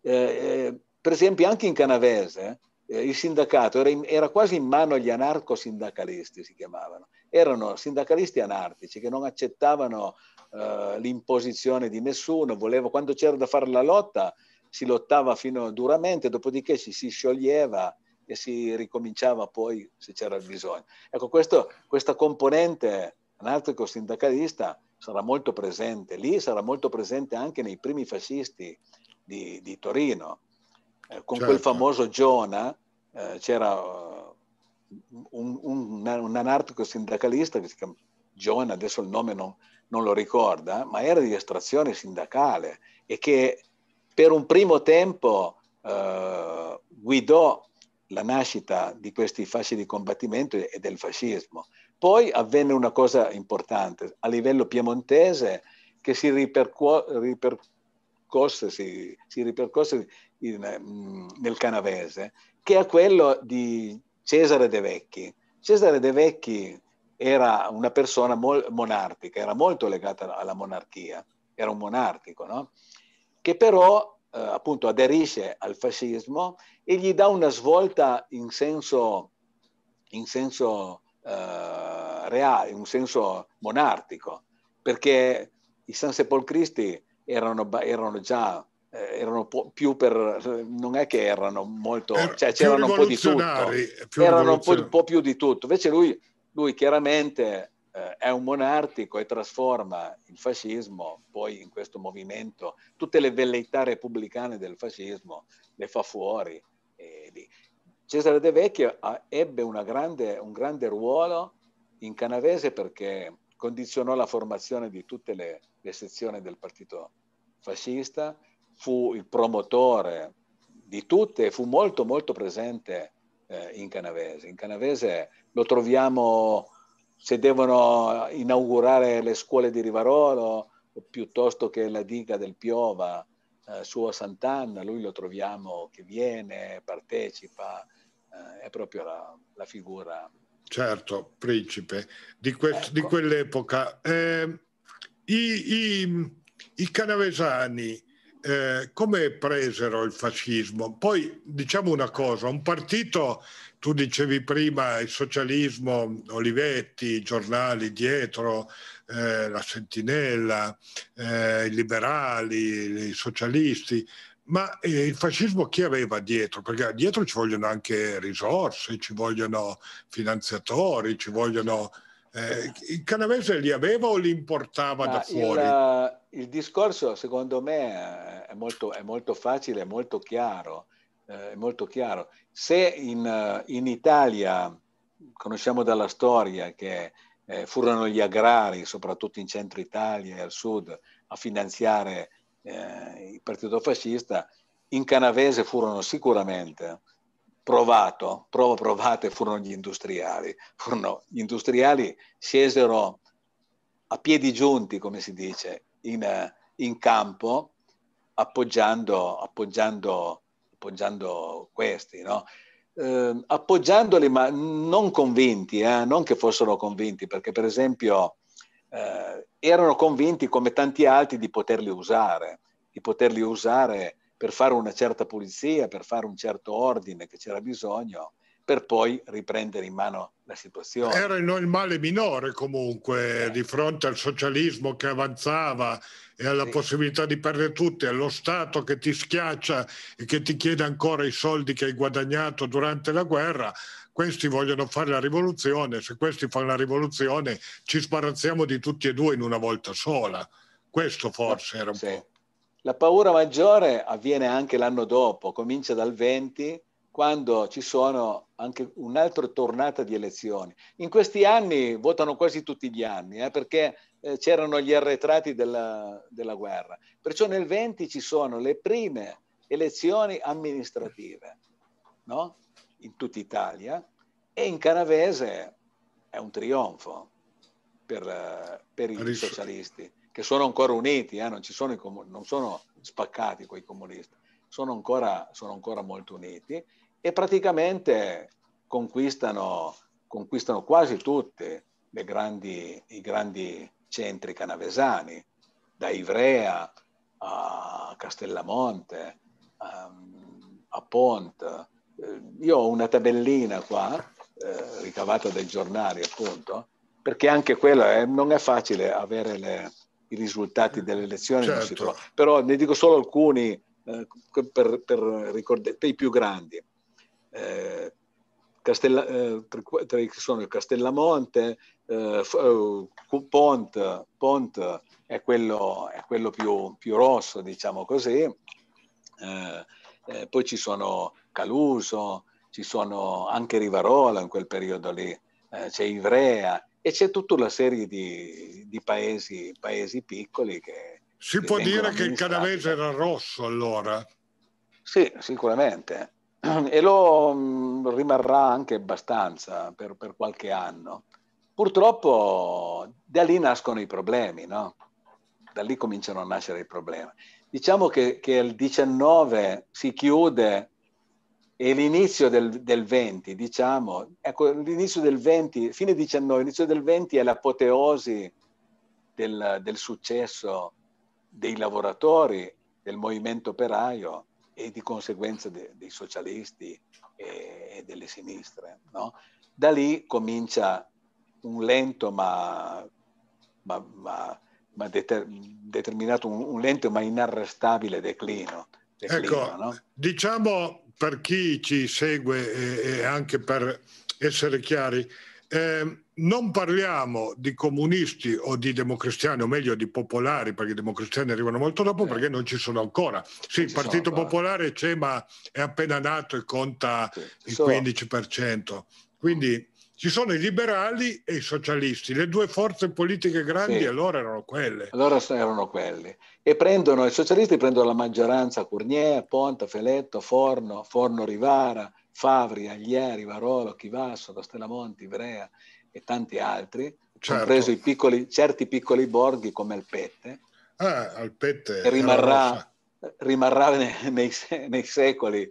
Eh, eh per esempio anche in canavese eh, il sindacato era, in, era quasi in mano agli anarcosindacalisti, si chiamavano erano sindacalisti anarchici che non accettavano eh, l'imposizione di nessuno, volevo, quando c'era da fare la lotta si lottava fino duramente, dopodiché si, si scioglieva e si ricominciava poi se c'era il bisogno. Ecco, questo, questa componente anarchico-sindacalista sarà molto presente lì, sarà molto presente anche nei primi fascisti di, di Torino. Eh, con certo. quel famoso Giona eh, c'era un, un, un anarchico sindacalista che si chiama Giovane, adesso il nome non, non lo ricorda, ma era di estrazione sindacale e che per un primo tempo eh, guidò la nascita di questi fasci di combattimento e del fascismo. Poi avvenne una cosa importante a livello piemontese che si ripercuote si, si ripercosse in, mm, nel canavese, che è quello di Cesare De Vecchi. Cesare De Vecchi era una persona mol- monarchica, era molto legata alla monarchia, era un monarchico, no? che però eh, appunto aderisce al fascismo e gli dà una svolta in senso, in senso eh, reale, in un senso monarchico, perché i Sansepolcristi erano, erano già eh, erano po- più per non è che erano molto er- cioè c'erano un po' di tutto erano un po, po', più di tutto invece lui, lui chiaramente eh, è un monarchico e trasforma il fascismo poi in questo movimento tutte le velleità repubblicane del fascismo le fa fuori Cesare De Vecchio a, ah, ebbe grande, un grande ruolo in canavese perché condizionò la formazione di tutte le, le sezioni del partito fascista fu il promotore di tutte e fu molto molto presente eh, in Canavese. In Canavese lo troviamo se devono inaugurare le scuole di Rivarolo piuttosto che la diga del Piova eh, su Sant'Anna, lui lo troviamo che viene, partecipa, eh, è proprio la, la, figura. Certo, principe, di, que- ecco. di quell'epoca. Eh, i, i, I canavesani eh, come presero il fascismo? Poi diciamo una cosa, un partito, tu dicevi prima il socialismo, Olivetti, i giornali dietro, eh, la Sentinella, eh, i liberali, i socialisti, ma eh, il fascismo chi aveva dietro? Perché dietro ci vogliono anche risorse, ci vogliono finanziatori, ci vogliono eh, il canavese li aveva o li importava Ma da fuori? Il, eh, il, discorso secondo me eh, è molto, è molto facile, è molto chiaro. Eh, è molto chiaro. Se in, in Italia conosciamo dalla storia che eh, furono gli agrari, soprattutto in centro Italia e al sud, a finanziare eh, il partito fascista, in canavese furono sicuramente provato, prove provate furono gli industriali. Furono, gli industriali scesero a piedi giunti, come si dice, in, in campo appoggiando, appoggiando, appoggiando questi, no? eh, appoggiandoli ma non convinti, eh? non che fossero convinti, perché per esempio eh, erano convinti come tanti altri di poterli usare, di poterli usare per fare una certa pulizia, per fare un certo ordine che c'era bisogno, per poi riprendere in mano la situazione. Era il male minore comunque eh. di fronte al socialismo che avanzava e alla sì. possibilità di perdere tutti, allo Stato che ti schiaccia e che ti chiede ancora i soldi che hai guadagnato durante la guerra. Questi vogliono fare la rivoluzione, se questi fanno la rivoluzione ci sbarazziamo di tutti e due in una volta sola. Questo forse era un sì. po'. La paura maggiore avviene anche l'anno dopo, comincia dal 20, quando ci sono anche un'altra tornata di elezioni. In questi anni votano quasi tutti gli anni, eh, perché eh, c'erano gli arretrati della, della guerra. Perciò nel 20 ci sono le prime elezioni amministrative, no? in tutta Italia, e in Canavese è un trionfo per, per i socialisti che sono ancora uniti, eh, non, sono comun- non, sono spaccati quei comunisti, sono ancora, sono ancora molto uniti e praticamente conquistano, conquistano quasi tutti grandi, i grandi centri canavesani, da Ivrea a Castellamonte, a, ehm, a Pont. Eh, io ho una tabellina qua, eh, ricavata dai giornali appunto, perché anche quello è, non è facile avere le, i risultati eh, delle elezioni, certo. però ne dico solo alcuni eh, per, per, ricordare, per i più grandi. Eh, Castella, eh, tra, i che sono il Castellamonte, eh, eh Pont, Pont è quello, è quello più, più, rosso, diciamo così. Eh, eh, poi ci sono Caluso, ci sono anche Rivarola in quel periodo lì, c'è Ivrea, e c'è tutta una serie di, di paesi, paesi, piccoli che... Si può dire che il canavese era rosso allora? Sì, sicuramente. E lo mm, rimarrà anche abbastanza per, per, qualche anno. Purtroppo da lì nascono i problemi, no? Da lì cominciano a nascere i problemi. Diciamo che, che il 19 si chiude e l'inizio del, del 20, diciamo, ecco, l'inizio del 20, fine 19, inizio del 20 è l'apoteosi del, del successo dei lavoratori, del movimento operaio e di conseguenza de, dei socialisti e, e delle sinistre. No? Da lì comincia un lento ma, ma, ma, ma deter, determinato, un, un, lento ma inarrestabile declino. declino ecco, no? diciamo per chi ci segue e, e anche per essere chiari, eh, non parliamo di comunisti o di democristiani, o meglio di popolari, perché i democristiani arrivano molto dopo, eh. perché non ci sono ancora. Sì, il Partito Popolare c'è, ma è appena nato e conta sì, il 15%. Quindi ci sono i liberali e i socialisti, le due forze politiche grandi sì. allora erano quelle. Allora erano quelle. E prendono, i socialisti prendono la maggioranza Curnier, Ponta, Feletto, Forno, Forno Rivara, Favri, Aglieri, Varolo, Chivasso, Castellamonti, Ivrea e tanti altri, certo. compreso i piccoli, certi piccoli borghi come Alpette. Ah, Alpette. Che rimarrà, rimarrà nei, nei, nei secoli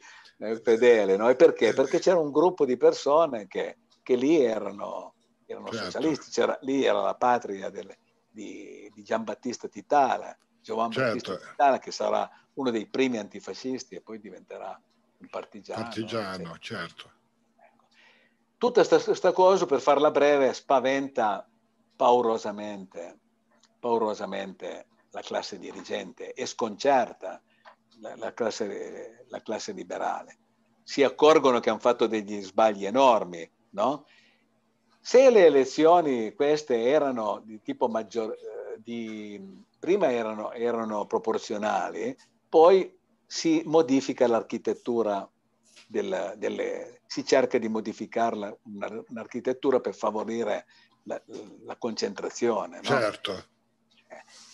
fedele, no? E perché? Eh. Perché c'era un gruppo di persone che che lì erano, erano certo. socialisti, lì era la patria del, di, di Giambattista Titala, Giovanni certo. Battista Titala che sarà uno dei primi antifascisti e poi diventerà un partigiano. Partigiano, certo. Tutta questa cosa, per farla breve, spaventa paurosamente, paurosamente la classe dirigente e sconcerta la, la, classe, la classe liberale. Si accorgono che hanno fatto degli sbagli enormi, no? Se le elezioni queste erano di tipo maggior, eh, di, prima erano, erano proporzionali, poi si modifica l'architettura della, delle, si cerca di modificarla un'architettura per favorire la, la concentrazione. No? Certo.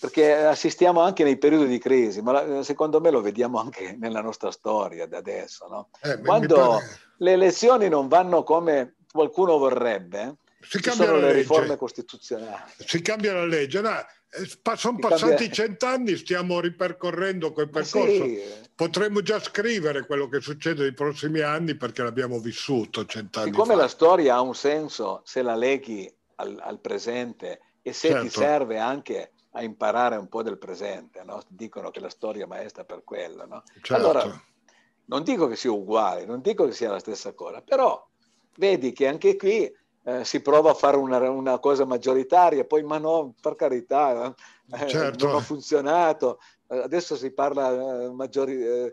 Perché assistiamo anche nei periodi di crisi, ma secondo me lo vediamo anche nella nostra storia da adesso. No? Eh, Quando pare... le elezioni non vanno come qualcuno vorrebbe, eh? si ci sono le riforme costituzionali. Si cambia la legge. No, eh, sono si passati cambia... cent'anni, stiamo ripercorrendo quel percorso. Sì. Potremmo già scrivere quello che succede nei prossimi anni perché l'abbiamo vissuto cent'anni Siccome fa. la storia ha un senso se la leghi al, al presente e se certo. ti serve anche a imparare un po' del presente, no? dicono che la storia è maestra per quello. No? Certo. Allora, non dico che sia uguale, non dico che sia la stessa cosa, però Vedi che anche qui eh, si prova a fare una, una, cosa maggioritaria, poi ma no, per carità, eh, eh certo. non ha funzionato. Eh, adesso si parla eh, maggiori, eh,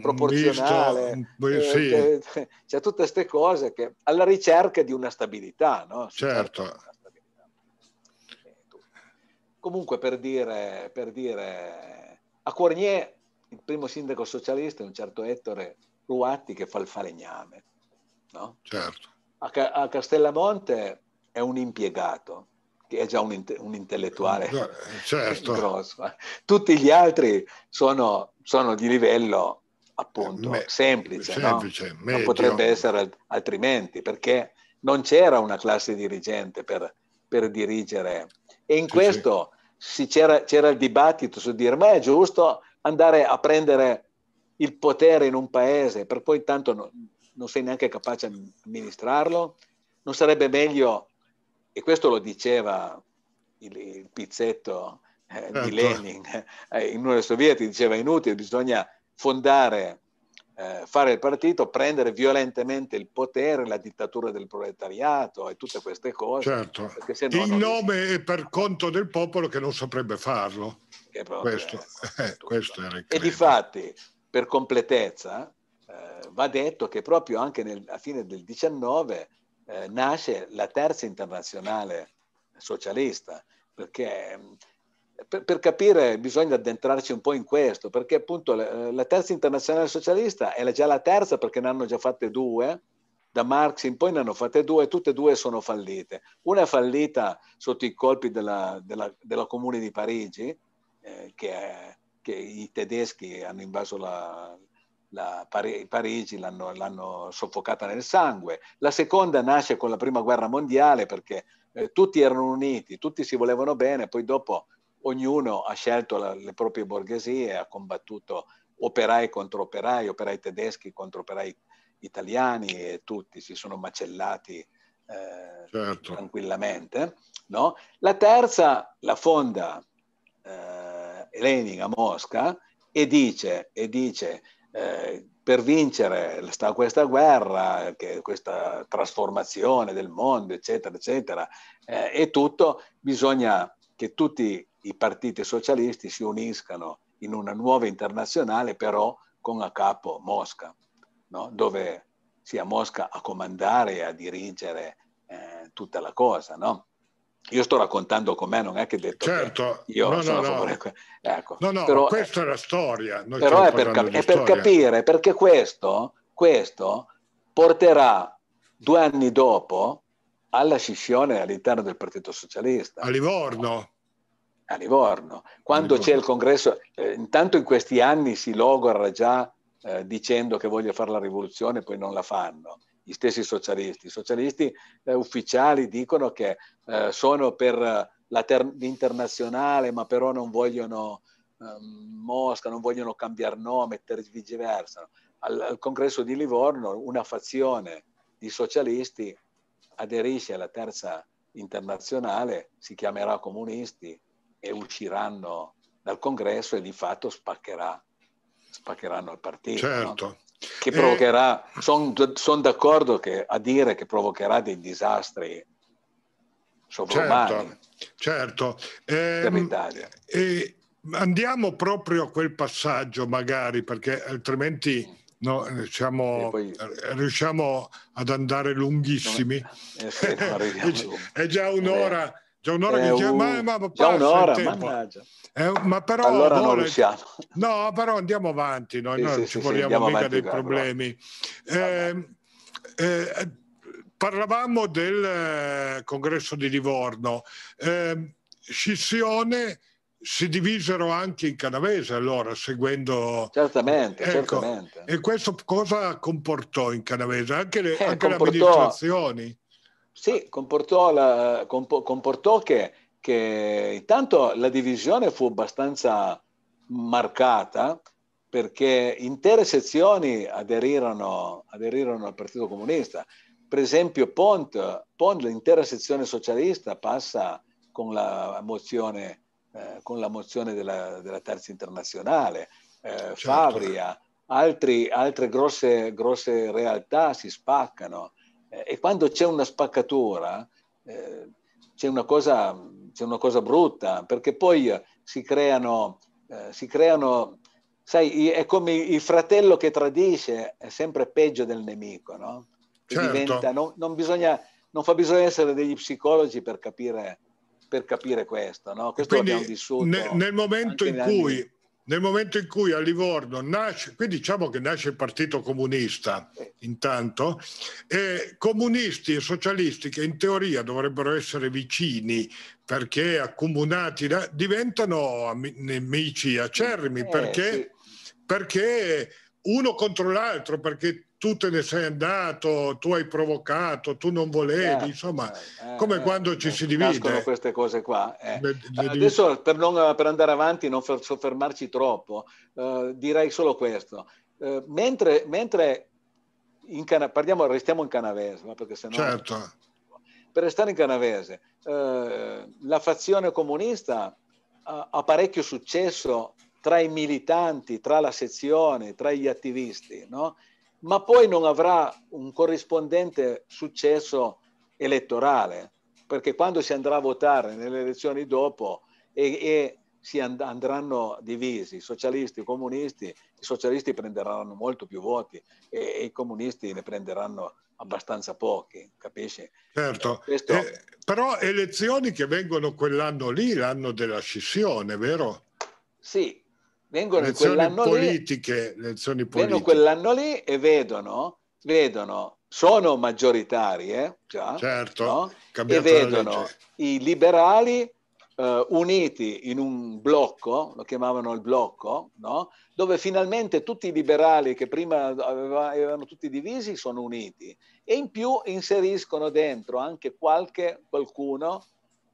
proporzionale, Visto, sì. c'è cioè, tutte queste cose che alla ricerca di una stabilità. No? Si certo. Stabilità. Comunque per dire, per dire, a Cornier, il primo sindaco socialista, è un certo Ettore Ruatti che fa il falegname No? Certo. A, a, Castellamonte è un impiegato, che è già un, un intellettuale certo. grosso. Eh. Tutti gli altri sono, sono di livello appunto Me- semplice, semplice no? non potrebbe essere altrimenti, perché non c'era una classe dirigente per, per dirigere. E in sì, questo sì. C'era, c'era, il dibattito su dire ma è giusto andare a prendere il potere in un paese per poi tanto no, non sei neanche capace di amministrarlo? Non sarebbe meglio, e questo lo diceva il, il pizzetto eh, certo. di Lenin eh, in Unione Sovietica, diceva inutile, bisogna fondare, eh, fare il partito, prendere violentemente il potere, la dittatura del proletariato e tutte queste cose. Certo, no in nome e per conto del popolo che non saprebbe farlo. Questo, eh, questo era il E di fatti, per completezza, eh, va detto che proprio anche nel, a fine del 19 eh, nasce la terza internazionale socialista, perché mm, per, per, capire bisogna addentrarci un po' in questo, perché appunto la, eh, la terza internazionale socialista è già la terza perché ne hanno già fatte due, da Marx in poi ne hanno fatte due, tutte e due sono fallite. Una è fallita sotto i colpi della, della, della Comune di Parigi, eh, che, è, che, i tedeschi hanno invaso la, la Pari, Parigi l'hanno, l'hanno, soffocata nel sangue. La seconda nasce con la prima guerra mondiale perché eh, tutti erano uniti, tutti si volevano bene, poi dopo ognuno ha scelto la, le proprie borghesie, ha combattuto operai contro operai, operai tedeschi contro operai italiani e tutti si sono macellati eh, certo. tranquillamente. No? La terza la fonda eh, Lenin a Mosca e dice, e dice eh, per vincere questa guerra, questa trasformazione del mondo, eccetera, eccetera, eh, e tutto, bisogna che tutti i partiti socialisti si uniscano in una nuova internazionale, però con a capo Mosca, no? dove sia Mosca a comandare e a dirigere eh, tutta la cosa. No? Io sto raccontando com'è, non è che detto certo, che io no, sono no, favorevole. No. Ecco. No, no, però, questa è la storia. Noi però è per, cap- è per capire, perché questo, questo porterà due anni dopo alla scissione all'interno del Partito Socialista. A Livorno. A Livorno. Quando Livorno. c'è il congresso, eh, intanto in questi anni si logora già eh, dicendo che voglio fare la rivoluzione, poi non la fanno gli stessi socialisti. I socialisti eh, ufficiali dicono che eh, sono per eh, l'internazionale, ma però non vogliono eh, Mosca, non vogliono cambiare nome, viceversa. Al, al congresso di Livorno una fazione di socialisti aderisce alla terza internazionale, si chiamerà comunisti e usciranno dal congresso e di fatto spaccherà, spaccheranno il partito. Certo. No? Che provocherà, eh... sono son d'accordo che, a dire che provocherà dei disastri sovrumani. Certo, certo. Eh, per eh, andiamo proprio a quel passaggio magari, perché altrimenti... No, diciamo, poi... riusciamo ad andare lunghissimi. eh sì, è già un'ora Già un'ora che dice, un... ma, ma, ma, già un'ora, mannaggia. Eh, ma però, allora non riusciamo. No, però andiamo avanti, noi, sì, noi sì, non ci sì, vogliamo mica dei problemi. Eh, eh, parlavamo del eh, congresso di Livorno. Ehm, scissione si divisero anche in canavese allora seguendo certamente, ecco, certamente. e questo cosa comportò in canavese anche, le, eh, anche comportò... le amministrazioni sì, comportò, la, comportò che, che, intanto la divisione fu abbastanza marcata perché intere sezioni aderirono, aderirono al Partito Comunista. Per esempio Pont, Pont l'intera sezione socialista passa con la mozione, eh, con la mozione della, della, Terza Internazionale, eh, certo. Favria, altri, altre grosse, grosse realtà si spaccano. Eh, e quando c'è una spaccatura, eh, c'è, una cosa, c'è una cosa brutta, perché poi eh, si creano, eh, si creano sai, è come il fratello che tradisce, è sempre peggio del nemico, no? Certo. Diventa, non, non, bisogna, non, fa bisogno essere degli psicologi per capire, per capire questo, no? Questo Quindi, l'abbiamo vissuto. Nel, nel momento in cui nel momento in cui a Livorno nasce, qui diciamo che nasce il Partito Comunista intanto, e comunisti e socialisti che in teoria dovrebbero essere vicini perché accomunati, da, diventano nemici acerrimi eh, perché, perché uno contro l'altro, perché tu te ne sei andato, tu hai provocato, tu non volevi, eh, insomma, eh, eh come eh, quando ci eh, si divide. Nascono queste cose qua. Le, le Adesso per, non, per, andare avanti, non soffermarci troppo, direi solo questo. mentre, mentre in Cana- parliamo, restiamo in canavese, perché sennò... Certo. Per restare in canavese, eh, la fazione comunista ha, ha, parecchio successo tra i militanti, tra la sezione, tra gli attivisti, no? ma poi non avrà un corrispondente successo elettorale, perché quando si andrà a votare nelle elezioni dopo e, e si and- andranno divisi, socialisti e comunisti, i socialisti prenderanno molto più voti e, e i comunisti ne prenderanno abbastanza pochi, capisci? Certo, eh, Questo... eh, però elezioni che vengono quell'anno lì, l'anno della scissione, vero? Sì, vengono elezioni politiche, lì, elezioni politiche. quell'anno lì e vedono, vedono sono maggioritarie, eh, già, certo, no? e vedono i liberali eh, uniti in un blocco, lo chiamavano il blocco, no? dove finalmente tutti i liberali che prima aveva, avevano tutti divisi sono uniti e in più inseriscono dentro anche qualche, qualcuno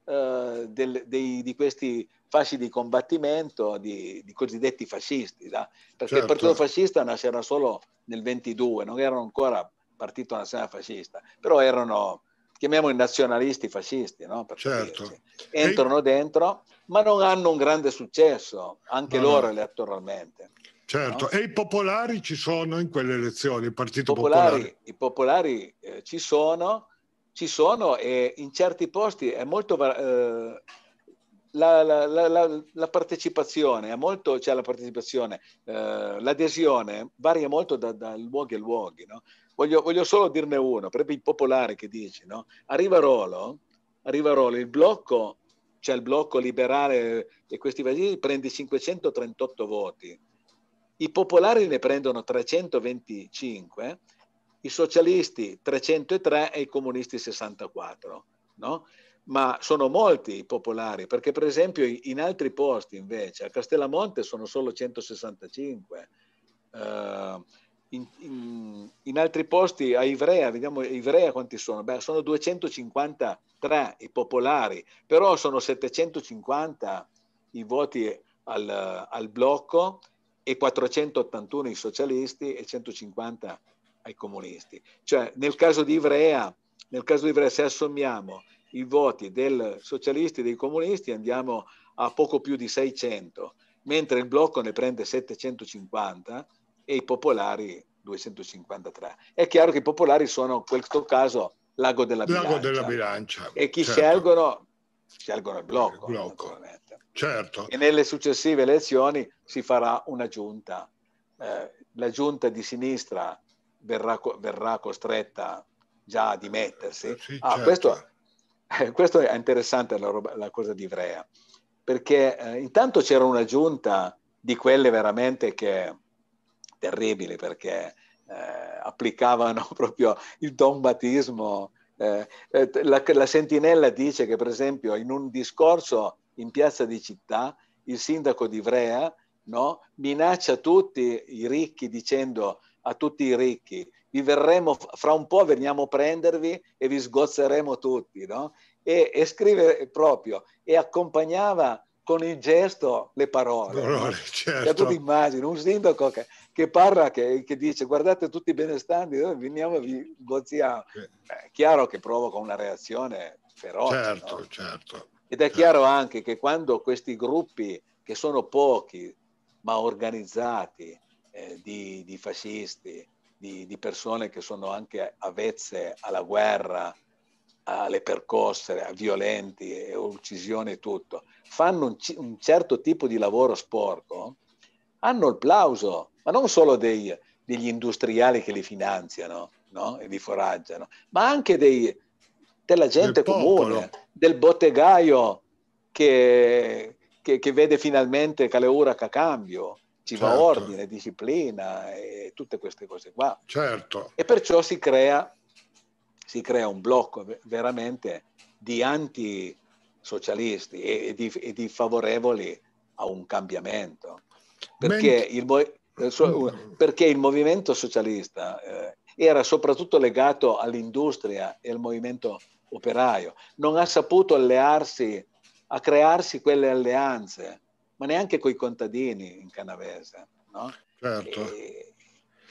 eh, del, dei, di questi fasi di combattimento di, di cosiddetti fascisti, da? perché certo. il partito fascista nasceva solo nel 22, non erano ancora partito nazionale fascista, però erano, chiamiamoli nazionalisti fascisti, no? certo. entrano e... dentro, ma non hanno un grande successo, anche no. loro elettoralmente. Certo, no? e i popolari ci sono in quelle elezioni, il Partito popolari, Popolare? I popolari eh, ci sono, ci sono e in certi posti è molto... Eh, la, la, la, la, partecipazione, molto, cioè la partecipazione eh, l'adesione varia molto da, da luoghi a luoghi. No? Voglio, voglio, solo dirne uno, per il popolare che dici, no? arriva, Rolo, arriva Rolo, il blocco, cioè il blocco liberale e questi vasili prende 538 voti, i popolari ne prendono 325, i socialisti 303 e i comunisti 64. No? ma sono molti i popolari, perché per esempio in altri posti invece, a Castellamonte sono solo 165, uh, eh, in, in, in, altri posti a Ivrea, vediamo Ivrea quanti sono, Beh, sono 253 i popolari, però sono 750 i voti al, al blocco e 481 i socialisti e 150 ai comunisti. Cioè nel caso di Ivrea, nel caso di Ivrea se assommiamo i voti del socialisti e dei comunisti andiamo a poco più di 600, mentre il blocco ne prende 750 e i popolari 253. È chiaro che i popolari sono in questo caso l'ago della, bilancia, della bilancia. E chi certo. scelgono, scelgono il blocco. Il blocco. Certo. E nelle successive elezioni si farà una giunta. Eh, la giunta di sinistra verrà, verrà costretta già a dimettersi. Sì, ah, certo. questo eh, questo è interessante la, roba, la cosa di Ivrea, perché eh, intanto c'era una giunta di quelle veramente che terribili, perché eh, applicavano proprio il dombatismo. Eh, eh la, la sentinella dice che, per esempio, in un discorso in piazza di città, il sindaco di Ivrea no, minaccia tutti i ricchi dicendo a tutti i ricchi vi verremo, fra un po' veniamo a prendervi e vi sgozzeremo tutti, no? E, e scrive proprio, e accompagnava con il gesto le parole. Dolore, certo. Cioè, immagini un sindaco che, che parla, che, che, dice guardate tutti i benestanti, noi eh, veniamo e vi gozziamo. È chiaro che provoca una reazione feroce. Certo, no? certo. Ed è certo. chiaro anche che quando questi gruppi, che sono pochi, ma organizzati, eh, di, di fascisti, di, di persone che sono anche avvezze alla guerra, alle percosse, a violenti, e uccisioni e tutto, fanno un, un, certo tipo di lavoro sporco, hanno il plauso, ma non solo dei, degli industriali che li finanziano no? e li foraggiano, ma anche dei, della gente del comune, del bottegaio che, che, che, vede finalmente Caleuraca cambio, ci certo. va ordine, disciplina e tutte queste cose qua. Certo. E perciò si crea, si crea un blocco veramente di antisocialisti e di, e di favorevoli a un cambiamento. Perché, Mentre... il, eh, mm. perché il, movimento socialista eh, era soprattutto legato all'industria e al movimento operaio, non ha saputo allearsi, a crearsi quelle alleanze ma neanche coi contadini in canavese, no? Certo. E,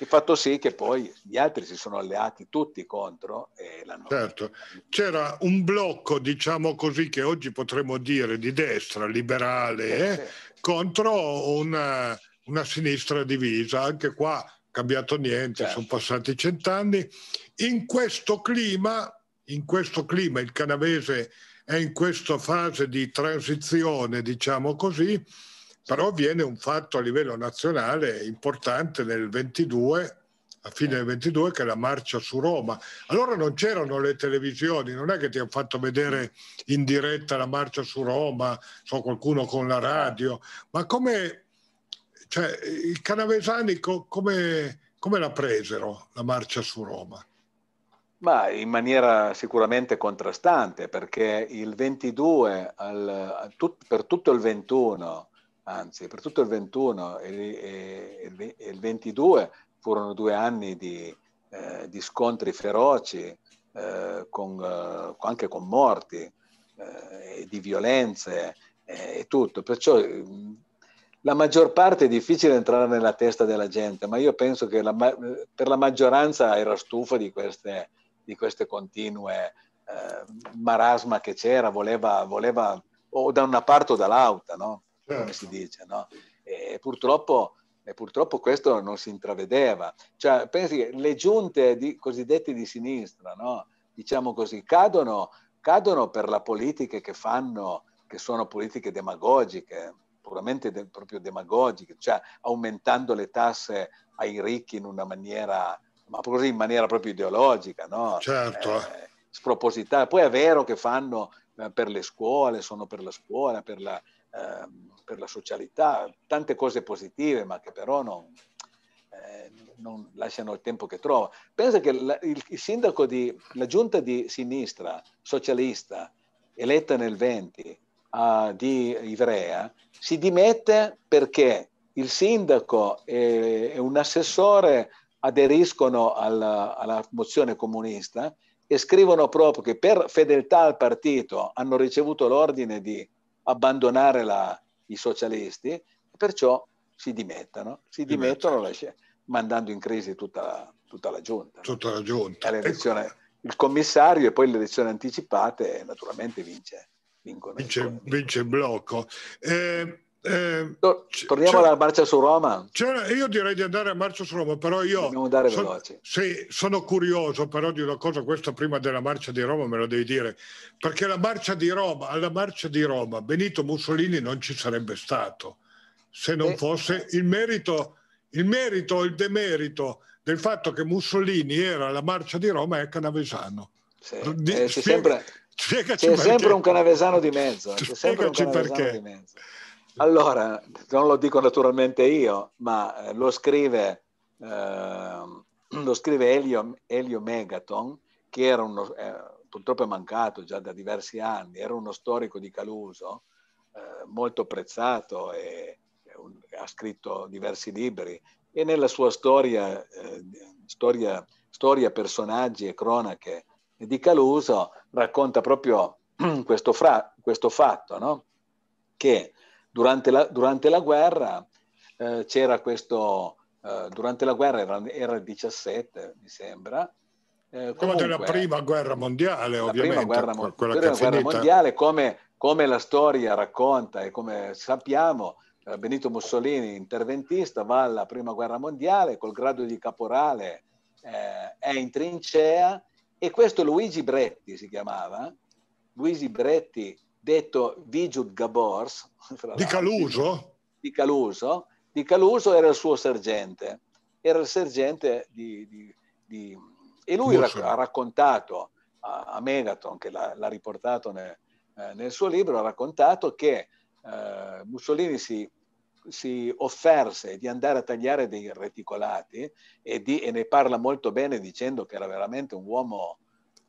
ha fatto sì che poi gli altri si sono alleati tutti contro e l'hanno... Certo, c'era un blocco, diciamo così, che oggi potremmo dire di destra, liberale, eh, eh, sì. contro una, una, sinistra divisa, anche qua cambiato niente, certo. sono passati cent'anni. In questo clima, in questo clima il canavese è in questa fase di transizione, diciamo così, però viene un fatto a livello nazionale importante nel 22, a fine del 22, che è la marcia su Roma. Allora non c'erano le televisioni, non è che ti hanno fatto vedere in diretta la marcia su Roma, so qualcuno con la radio, ma come cioè, i canavesani come, come la presero la marcia su Roma? Ma in maniera sicuramente contrastante, perché il 22, al, tut, per tutto il 21, anzi per tutto il 21 e, e, e il 22 furono due anni di, eh, di scontri feroci, eh, con, eh, anche con morti, eh, di violenze eh, e tutto. Perciò mm, la maggior parte è difficile entrare nella testa della gente, ma io penso che la, per la maggioranza era stufa di queste di queste continue eh, marasma che c'era, voleva, voleva, o da una parte o dall'altra, no? come certo. si dice. No? E purtroppo, e purtroppo questo non si intravedeva. Cioè, pensi che le giunte di, cosiddette di sinistra, no? diciamo così, cadono, cadono per la politica che fanno, che sono politiche demagogiche, puramente de, proprio demagogiche, cioè aumentando le tasse ai ricchi in una maniera ma così in maniera proprio ideologica, no? Certo. Eh, spropositata. Poi è vero che fanno eh, per le scuole, sono per la scuola, per la, eh, per la socialità, tante cose positive, ma che però non, eh, non lasciano il tempo che trova. Pensa che la, il, il, sindaco di, la giunta di sinistra socialista, eletta nel 20, uh, di Ivrea, si dimette perché il sindaco e un assessore aderiscono alla, alla mozione comunista e scrivono proprio che per fedeltà al partito hanno ricevuto l'ordine di abbandonare la, i socialisti, e perciò si dimettono, si dimettono lascia, mandando in crisi tutta la, tutta la giunta. Tutta la giunta. Ecco. Il commissario e poi le elezioni anticipate naturalmente vince. Vincono, vince, vincono. vince blocco. Eh, eh, Torniamo alla marcia su Roma. Io direi di andare a marcia su Roma, però io sono, sì, sono curioso però di una cosa, questa prima della marcia di Roma me lo devi dire, perché la marcia di Roma, alla marcia di Roma Benito Mussolini non ci sarebbe stato se non eh. fosse il merito, il merito, il demerito del fatto che Mussolini era alla marcia di Roma e Canavesano. Sì. Di, eh, c'è, sempre, c'è sempre, un canavesano di mezzo. Eh, c'è sempre un canavesano perché. di mezzo. Allora, non lo dico naturalmente io, ma eh, lo scrive, eh, lo scrive Elio, Elio, Megaton, che era uno, eh, purtroppo è mancato già da diversi anni, era uno storico di Caluso, eh, molto apprezzato e un, ha scritto diversi libri e nella sua storia, eh, storia, storia personaggi e cronache di Caluso racconta proprio questo, fra, questo fatto, no? che Durante la, durante la guerra eh, c'era questo, eh, durante la guerra era, era il 17 mi sembra, eh, come della prima guerra mondiale, ovviamente. Prima guerra, mo- quella prima guerra finita... mondiale, come, come, la storia racconta e come sappiamo, eh, Benito Mussolini, interventista, va alla prima guerra mondiale col grado di caporale, eh, è in trincea e questo Luigi Bretti si chiamava. Luigi Bretti detto Vigiud Gabors. Di Caluso? Di Caluso. Di Caluso era il suo sergente. Era il sergente di... di, di... e lui rac- ha raccontato a, a Megaton, che l'ha, l'ha riportato nel, eh, nel suo libro, ha raccontato che eh, Mussolini si, si, offerse di andare a tagliare dei reticolati e, di, e, ne parla molto bene dicendo che era veramente un uomo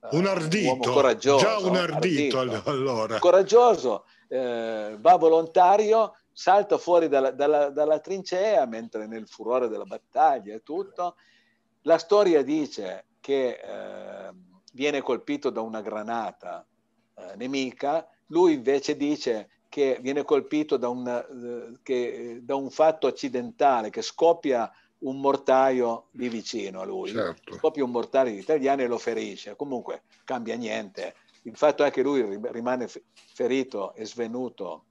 eh, un eh, ardito, un coraggioso, già un ardito, ardito allora. Coraggioso, eh, va volontario, salta fuori dalla, dalla, dalla, trincea mentre nel furore della battaglia e tutto. La storia dice che eh, viene colpito da una granata eh, nemica, lui invece dice che viene colpito da, una, eh, che, da un fatto accidentale che scoppia un mortaio di vicino a lui, certo. proprio un mortaio di italiani e lo ferisce. Comunque cambia niente. Il fatto è che lui rimane ferito e svenuto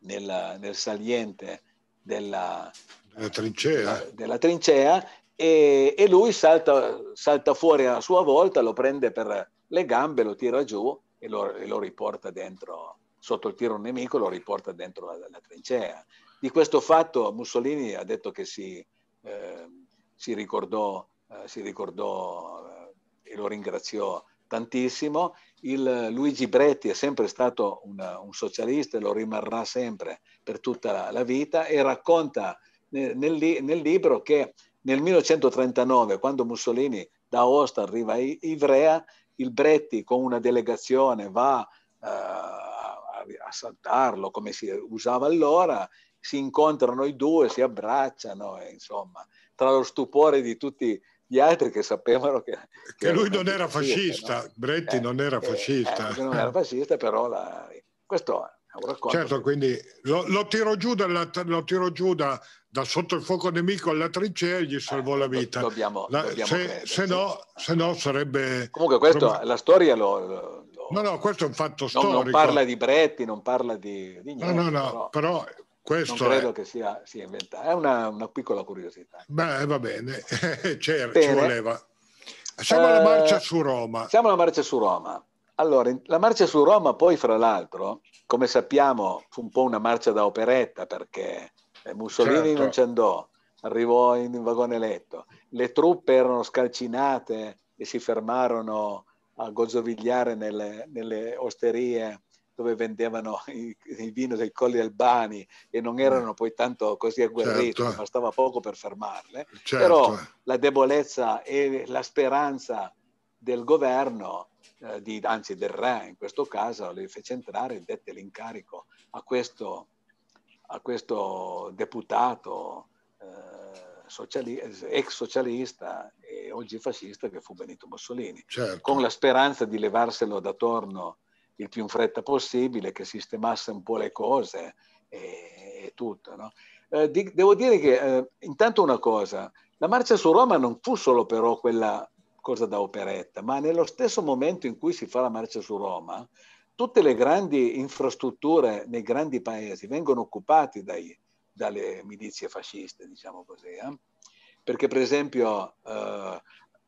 nel, nel saliente della, della, trincea. della trincea, e, e lui salta, salta, fuori a sua volta, lo prende per le gambe, lo tira giù e lo, e lo riporta dentro, sotto il tiro nemico, lo riporta dentro la, la trincea. Di questo fatto Mussolini ha detto che si, Ehm, si ricordò, eh, si ricordò eh, e lo ringraziò tantissimo. Il Luigi Bretti è sempre stato una, un socialista e lo rimarrà sempre per tutta la, la vita e racconta eh, nel, nel, nel, libro che nel 1939, quando Mussolini da Aosta arriva a Ivrea, il Bretti con una delegazione va eh, a, a saltarlo come si usava allora si incontrano i due, si abbracciano, e, insomma, tra lo stupore di tutti gli altri che sapevano che... Che, che lui non era fascista, fascista no? Bretti eh, non era eh, fascista. Eh, non era fascista, però la... questo è un racconto. Certo, che... quindi lo, lo, tiro giù, dalla, lo tiro giù da, da, sotto il fuoco nemico alla trincea e gli salvò eh, la vita. Dobbiamo, la, dobbiamo se, credere, se, no, se, no, sarebbe... Comunque questo, la storia lo, lo... No, no, questo è un fatto storico. Non, non parla di Bretti, non parla di, di niente. No, no, no, però, però questo non credo è... che sia, sia inventato, è una, una, piccola curiosità. Beh, eh, va bene, C'era, bene. ci voleva. Siamo alla marcia eh, su Roma. Siamo alla marcia su Roma. Allora, la marcia su Roma poi, fra l'altro, come sappiamo, fu un po' una marcia da operetta perché eh, Mussolini certo. non ci andò, arrivò in un vagone letto, le truppe erano scalcinate e si fermarono a gozzovigliare nelle, nelle osterie dove vendevano il vino dei Colli Albani e non mm. erano poi tanto così agguerriti, certo. bastava eh. poco per fermarle. Certo. Però eh. la debolezza e la speranza del governo, eh, di, anzi del re in questo caso, le fece entrare e dette l'incarico a questo, a questo deputato eh, sociali- ex socialista e oggi fascista che fu Benito Mussolini, certo. con la speranza di levarselo da torno il più in fretta possibile, che sistemasse un po' le cose e, e tutto. No? Eh, di, devo dire che eh, intanto una cosa, la marcia su Roma non fu solo però quella cosa da operetta, ma nello stesso momento in cui si fa la marcia su Roma, tutte le grandi infrastrutture nei grandi paesi vengono occupate dai, dalle milizie fasciste, diciamo così. Eh? Perché per esempio eh,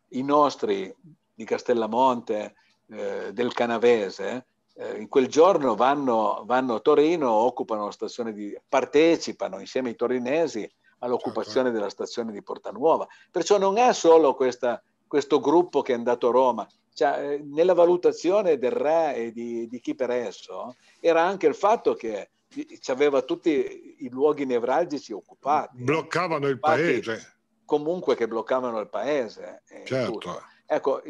i nostri di Castellamonte, eh, del Canavese, eh, in quel giorno vanno, vanno, a Torino, occupano la stazione di, partecipano insieme ai torinesi all'occupazione certo. della stazione di Porta Nuova. Perciò non è solo questa, questo gruppo che è andato a Roma, cioè, eh, nella valutazione del re e di, di, chi per esso era anche il fatto che eh, ci aveva tutti i luoghi nevralgici occupati. Bloccavano occupati il paese. Comunque che bloccavano il paese. Eh, certo. Tutto. Ecco,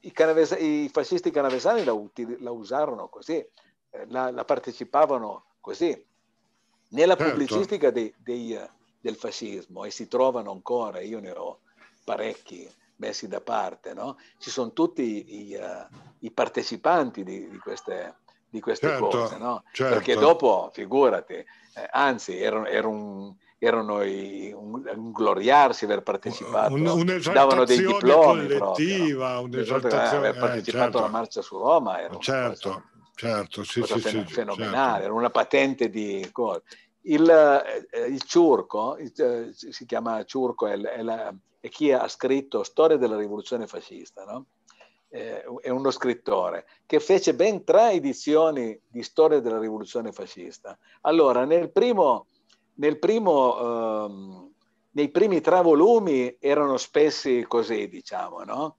i, canaves- i fascisti canavesani la, util- la usarono così, eh, la, la, partecipavano così. Nella certo. pubblicistica dei, dei, eh, del fascismo, e si trovano ancora, io ne ho parecchi messi da parte, no? ci sono tutti i, uh, i partecipanti di, di queste, di queste certo, cose, no? certo. perché dopo, figurati, eh, anzi era, era un, erano i, un, un, gloriarsi aver partecipato, un, davano dei diplomi collettiva, proprio, aver eh, partecipato eh, certo. alla marcia su Roma era certo, cosa, certo, sì, cosa sì, fenomenale, certo. era una patente di cosa. Il, eh, il Ciurco, il, eh, si chiama Ciurco, è, è, la, è, chi ha scritto Storia della rivoluzione fascista, no? è uno scrittore che fece ben tre edizioni di Storia della rivoluzione fascista. Allora, nel primo nel primo, ehm, nei primi tre volumi erano spessi così, diciamo, no?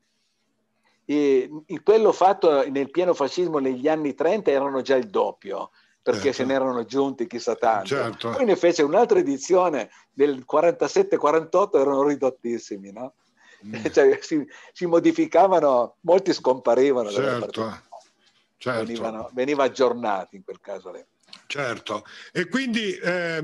E, e quello fatto nel pieno fascismo negli anni 30 erano già il doppio, perché certo. se ne erano giunti chissà tanto. Certo. Poi ne fece un'altra edizione nel 47-48, erano ridottissimi, no? Mm. Cioè, si, si, modificavano, molti scomparivano. Certo. certo. Venivano, veniva aggiornato in quel caso. Lì. Certo, e quindi eh,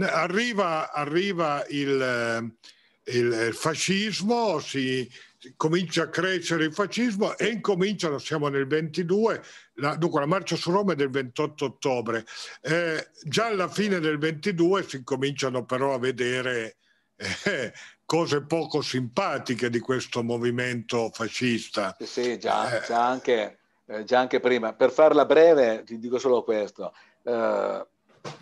arriva, arriva il, eh, il, fascismo, si, comincia a crescere il fascismo e incominciano, siamo nel 22, la, dunque la marcia su Roma è del 28 ottobre, eh, già alla fine del 22 si cominciano però a vedere eh, cose poco simpatiche di questo movimento fascista. Sì, sì già, eh. già, anche, eh, già anche prima. Per farla breve ti dico solo questo. Uh,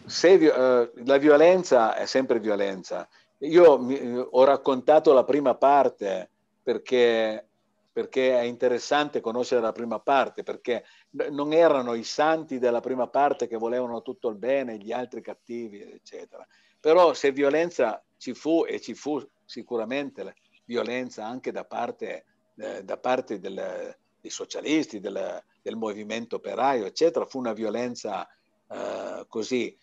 se, eh, la violenza è sempre violenza. Io mi, ho raccontato la prima parte perché, perché, è interessante conoscere la prima parte, perché non erano i santi della prima parte che volevano tutto il bene, gli altri cattivi, eccetera. Però se violenza ci fu, e ci fu sicuramente violenza anche da parte, eh, da parte del, dei socialisti, del, del movimento operaio, eccetera, fu una violenza eh, così,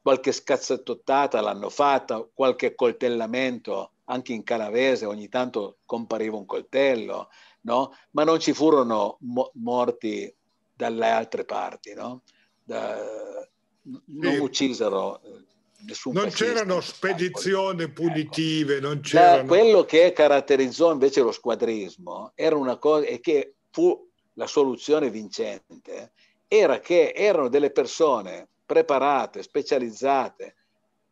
qualche scazzettottata l'hanno fatta, qualche coltellamento, anche in canavese ogni tanto compariva un coltello, no? ma non ci furono mo- morti dalle altre parti, no? da, non sì. uccisero eh, Nessun non c'erano spedizioni ecco. punitive, non c'erano... La, quello che caratterizzò invece lo squadrismo era una cosa e che fu la soluzione vincente, era che erano delle persone preparate, specializzate,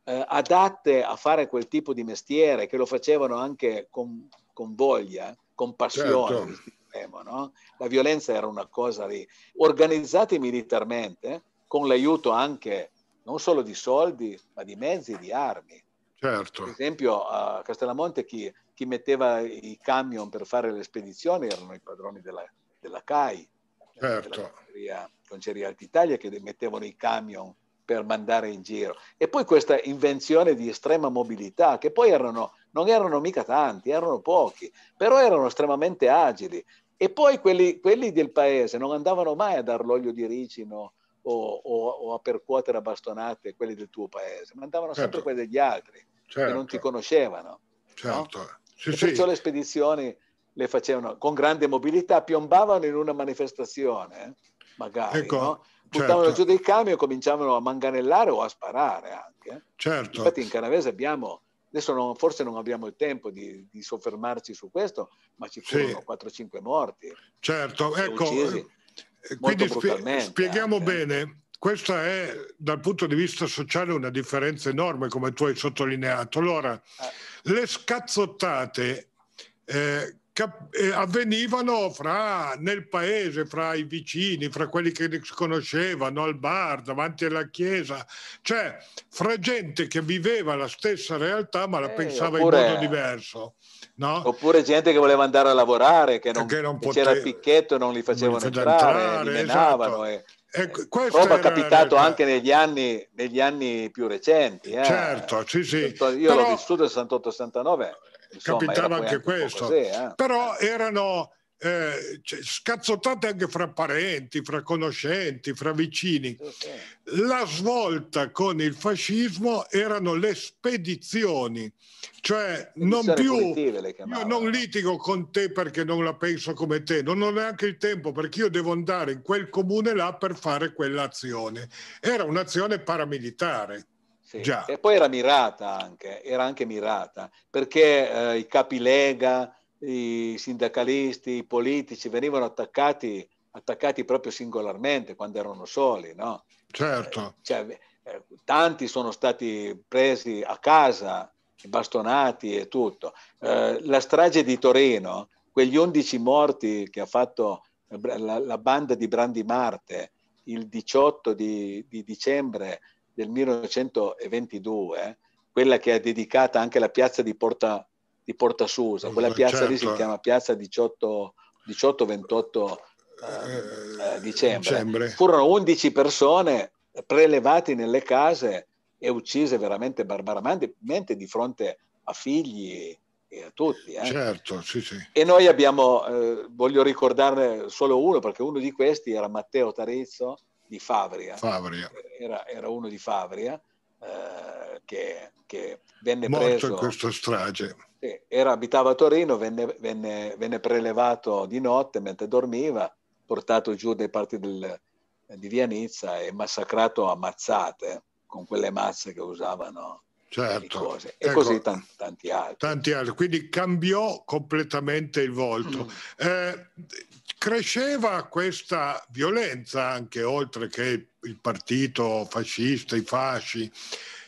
eh, adatte a fare quel tipo di mestiere, che lo facevano anche con, con voglia, con passione. Certo. No? La violenza era una cosa lì. Organizzati militarmente, con l'aiuto anche non solo di soldi, ma di mezzi e di armi. Certo. Per esempio a Castellamonte chi, chi, metteva i camion per fare le spedizioni erano i padroni della, della CAI, certo. della Conceria Altitalia che mettevano i camion per mandare in giro. E poi questa invenzione di estrema mobilità, che poi erano, non erano mica tanti, erano pochi, però erano estremamente agili. E poi quelli, quelli del paese non andavano mai a dar l'olio di ricino o, o, o, a percuotere a bastonate quelli del tuo paese, ma andavano sempre certo. quelli degli altri, certo. che non ti conoscevano. Certo. No? Sì, perciò sì. le spedizioni le facevano con grande mobilità, piombavano in una manifestazione eh magari. Ecco, no? Certo. Buttavano certo. giù dei camion e cominciavano a manganellare o a sparare anche. Certo. Infatti in Canavese abbiamo, adesso non, forse non abbiamo il tempo di, di soffermarci su questo, ma ci furono sì. 4-5 morti. Certo, ecco. Uccisi, eh, quindi spie- spieghiamo anche. bene questa è dal punto di vista sociale una differenza enorme, come tu hai sottolineato. Allora, eh. le scazzottate eh, eh, avvenivano fra, nel paese, fra i vicini, fra quelli che si conoscevano al bar, davanti alla chiesa, cioè fra gente che viveva la stessa realtà ma la eh, pensava oppure, in modo diverso. No? Oppure gente che voleva andare a lavorare, che, non, che non poteva, c'era il picchetto e non li facevano non entrare, entrare esatto. e, Ecco, Roba è capitato anche negli anni, negli anni, più recenti. Eh. Certo, sì, sì. Io Però... l'ho vissuto nel 68-69, Insomma, capitava anche questo. Così, eh? Però eh, erano eh, cioè, scazzottate anche fra parenti, fra conoscenti, fra vicini. La svolta con il fascismo erano le spedizioni, cioè le non più io non litigo con te perché non la penso come te, non ho neanche il tempo perché io devo andare in quel comune là per fare quell'azione. Era un'azione paramilitare. Sì. E poi era mirata anche, era anche mirata, perché eh, i lega, i sindacalisti, i politici venivano attaccati, attaccati proprio singolarmente quando erano soli, no? Certo. Eh, cioè, eh, tanti sono stati presi a casa, bastonati e tutto. Eh, la strage di Torino, quegli 11 morti che ha fatto eh, la, la banda di Brandi Marte il 18 di, di dicembre del 1922, quella che è dedicata anche la piazza di Porta, di Porta Susa, quella eh, piazza certo. lì si certo. chiama piazza 18, 28 eh, eh, dicembre. dicembre. Furono 11 persone prelevate nelle case e uccise veramente barbaramente di fronte a figli e a tutti. Eh. Certo, sì, sì. E noi abbiamo, eh, voglio ricordarne solo uno, perché uno di questi era Matteo Tarezzo, di Favria. Favria. Era, era, uno di Favria eh, che, che, venne Morto preso... in questa strage. Era, abitava a Torino, venne, venne, venne, prelevato di notte mentre dormiva, portato giù dai parti del, di Via Nizza e massacrato a mazzate con quelle mazze che usavano certo. e ecco, così tanti, tanti altri. Tanti altri, quindi cambiò completamente il volto. Mm. Eh, cresceva questa violenza anche oltre che il partito fascista, i fasci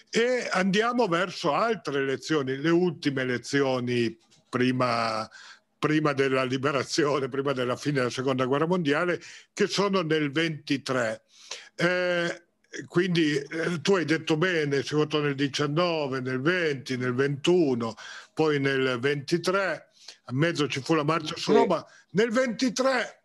e andiamo verso altre elezioni, le ultime elezioni prima, prima della liberazione, prima della fine della seconda guerra mondiale, che sono nel 23. Eh, quindi eh, tu hai detto bene, si votò nel 19, nel 20, nel 21, poi nel 23 mezzo ci fu la marcia su Roma, nel 23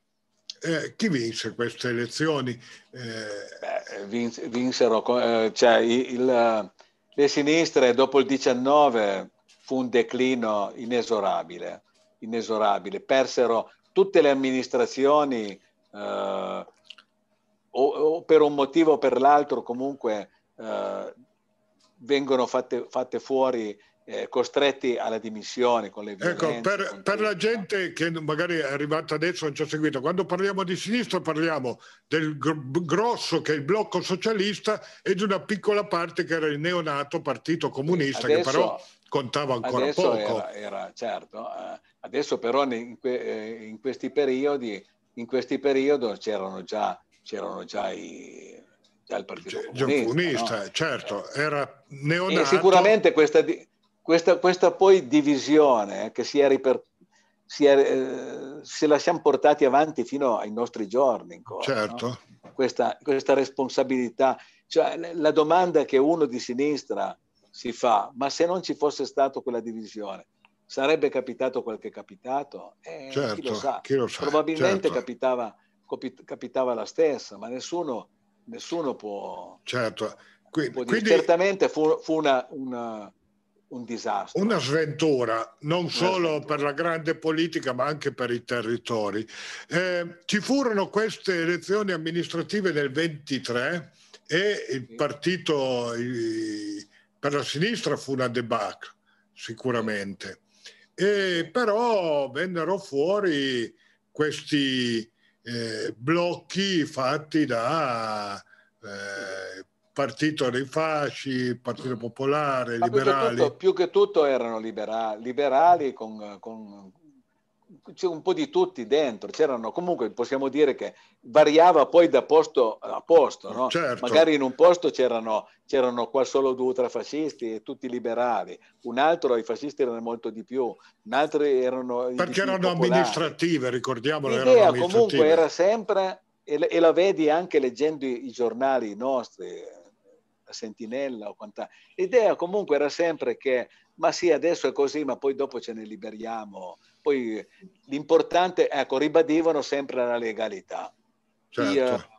eh, chi vinse queste elezioni? Eh... Beh, vinse, vinsero, eh, cioè, il, le sinistre dopo il 19 fu un declino inesorabile, inesorabile. persero tutte le amministrazioni eh, o, o, per un motivo o per l'altro comunque eh, vengono fatte, fatte fuori eh, costretti alla dimissione con le ecco, violenze. Ecco, per, per la gente che magari è arrivata adesso e non ci ha seguito, quando parliamo di sinistra parliamo del gr- grosso che è il blocco socialista e di una piccola parte che era il neonato partito comunista adesso, che però contava ancora poco. Era, era, certo, eh, adesso però in, que- eh, in questi periodi in questi periodi c'erano già, c'erano già i già il partito comunista, comunista no? certo, eh, era neonato. E sicuramente questa, Di- questa, questa poi divisione eh, che si è ripercorsa si, è, eh, se la siamo portati avanti fino ai nostri giorni ancora. Certo. No? Questa, questa, responsabilità. Cioè, la domanda che uno di sinistra si fa, ma se non ci fosse stata quella divisione, sarebbe capitato quel che è capitato? Eh, certo, chi, lo certo, chi, lo sa. Probabilmente certo. capitava, capitava, la stessa, ma nessuno, nessuno può... Certo. Quindi, può dire. Quindi... Certamente fu, fu una, una un disastro. Una sventura, non Una solo sventura. per la grande politica, ma anche per i territori. Eh, ci furono queste elezioni amministrative nel 23 e il partito i, per la sinistra fu una debacle, sicuramente. E però vennero fuori questi eh, blocchi fatti da eh, partito dei fasci, partito mm. popolare, ma liberali. Più che, tutto, più che tutto erano libera- liberali con, con c'è un po' di tutti dentro, c'erano comunque possiamo dire che variava poi da posto a posto, no? certo. magari in un posto c'erano, c'erano qua solo due o tre fascisti e tutti liberali, un altro i fascisti erano molto di più, un altro erano... Perché erano popolari. amministrative, ricordiamolo. L'idea comunque era sempre, e la vedi anche leggendo i giornali nostri, sentinella o quant'altro. L'idea comunque era sempre che, ma sì, adesso è così, ma poi dopo ce ne liberiamo. Poi l'importante, ecco, ribadivano sempre la legalità. Certo. I, eh,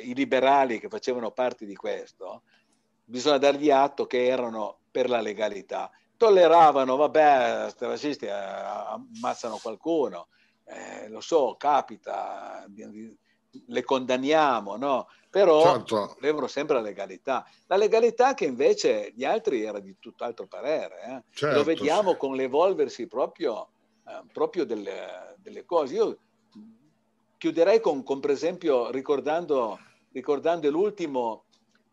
i, I liberali che facevano parte di questo, bisogna dargli atto che erano per la legalità. Tolleravano, vabbè, i razzisti eh, ammazzano qualcuno, eh, lo so, capita, le condanniamo, no? però certo. volevano sempre la legalità. La legalità che invece gli altri era di tutt'altro parere. Eh? Certo, Lo vediamo sì. con l'evolversi proprio, eh, proprio delle, delle, cose. Io chiuderei con, con per esempio, ricordando, ricordando l'ultimo,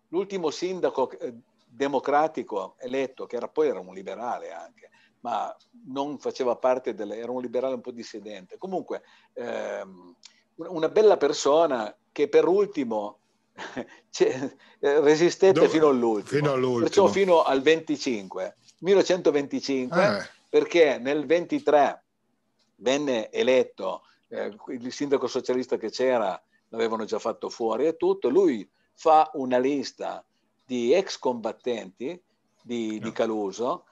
l'ultimo, sindaco eh, democratico eletto, che era, poi era un liberale anche, ma non faceva parte delle... era un liberale un po' dissidente. Comunque, ehm, una bella persona che per ultimo Cioè, eh, resistette Dove? fino all'ultimo, fino all'ultimo, perciò fino al 25, 1125, ah. perché nel 23 venne eletto eh, il sindaco socialista che c'era, l'avevano già fatto fuori e tutto, lui fa una lista di ex combattenti di, no. di eh. Caluso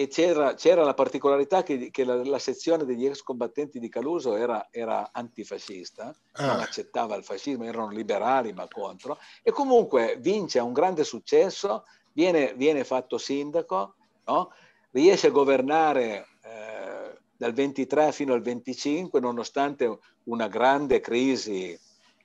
e c'era, c'era la particolarità che, che la, la, sezione degli ex combattenti di Caluso era, era antifascista, ah. non accettava il fascismo, erano liberali ma contro, e comunque vince, ha un grande successo, viene, viene fatto sindaco, no? riesce a governare eh, dal 23 fino al 25, nonostante una grande crisi,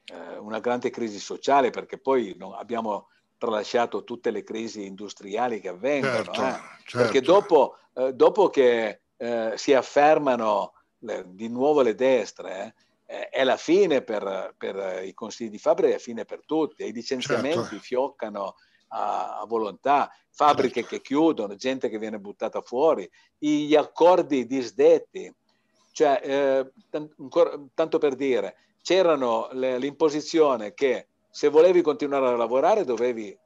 eh, una grande crisi sociale, perché poi abbiamo tralasciato tutte le crisi industriali che avvengono, certo, eh? certo. perché dopo, eh, dopo che eh, si affermano le, di nuovo le destre, eh, eh, è la fine per, per, i consigli di fabbrica, è la fine per tutti, i licenziamenti certo. fioccano a, a, volontà, fabbriche certo. che chiudono, gente che viene buttata fuori, gli accordi disdetti, cioè, eh, t- ancora, tanto per dire, c'erano le, l'imposizione che se volevi continuare a lavorare dovevi eh,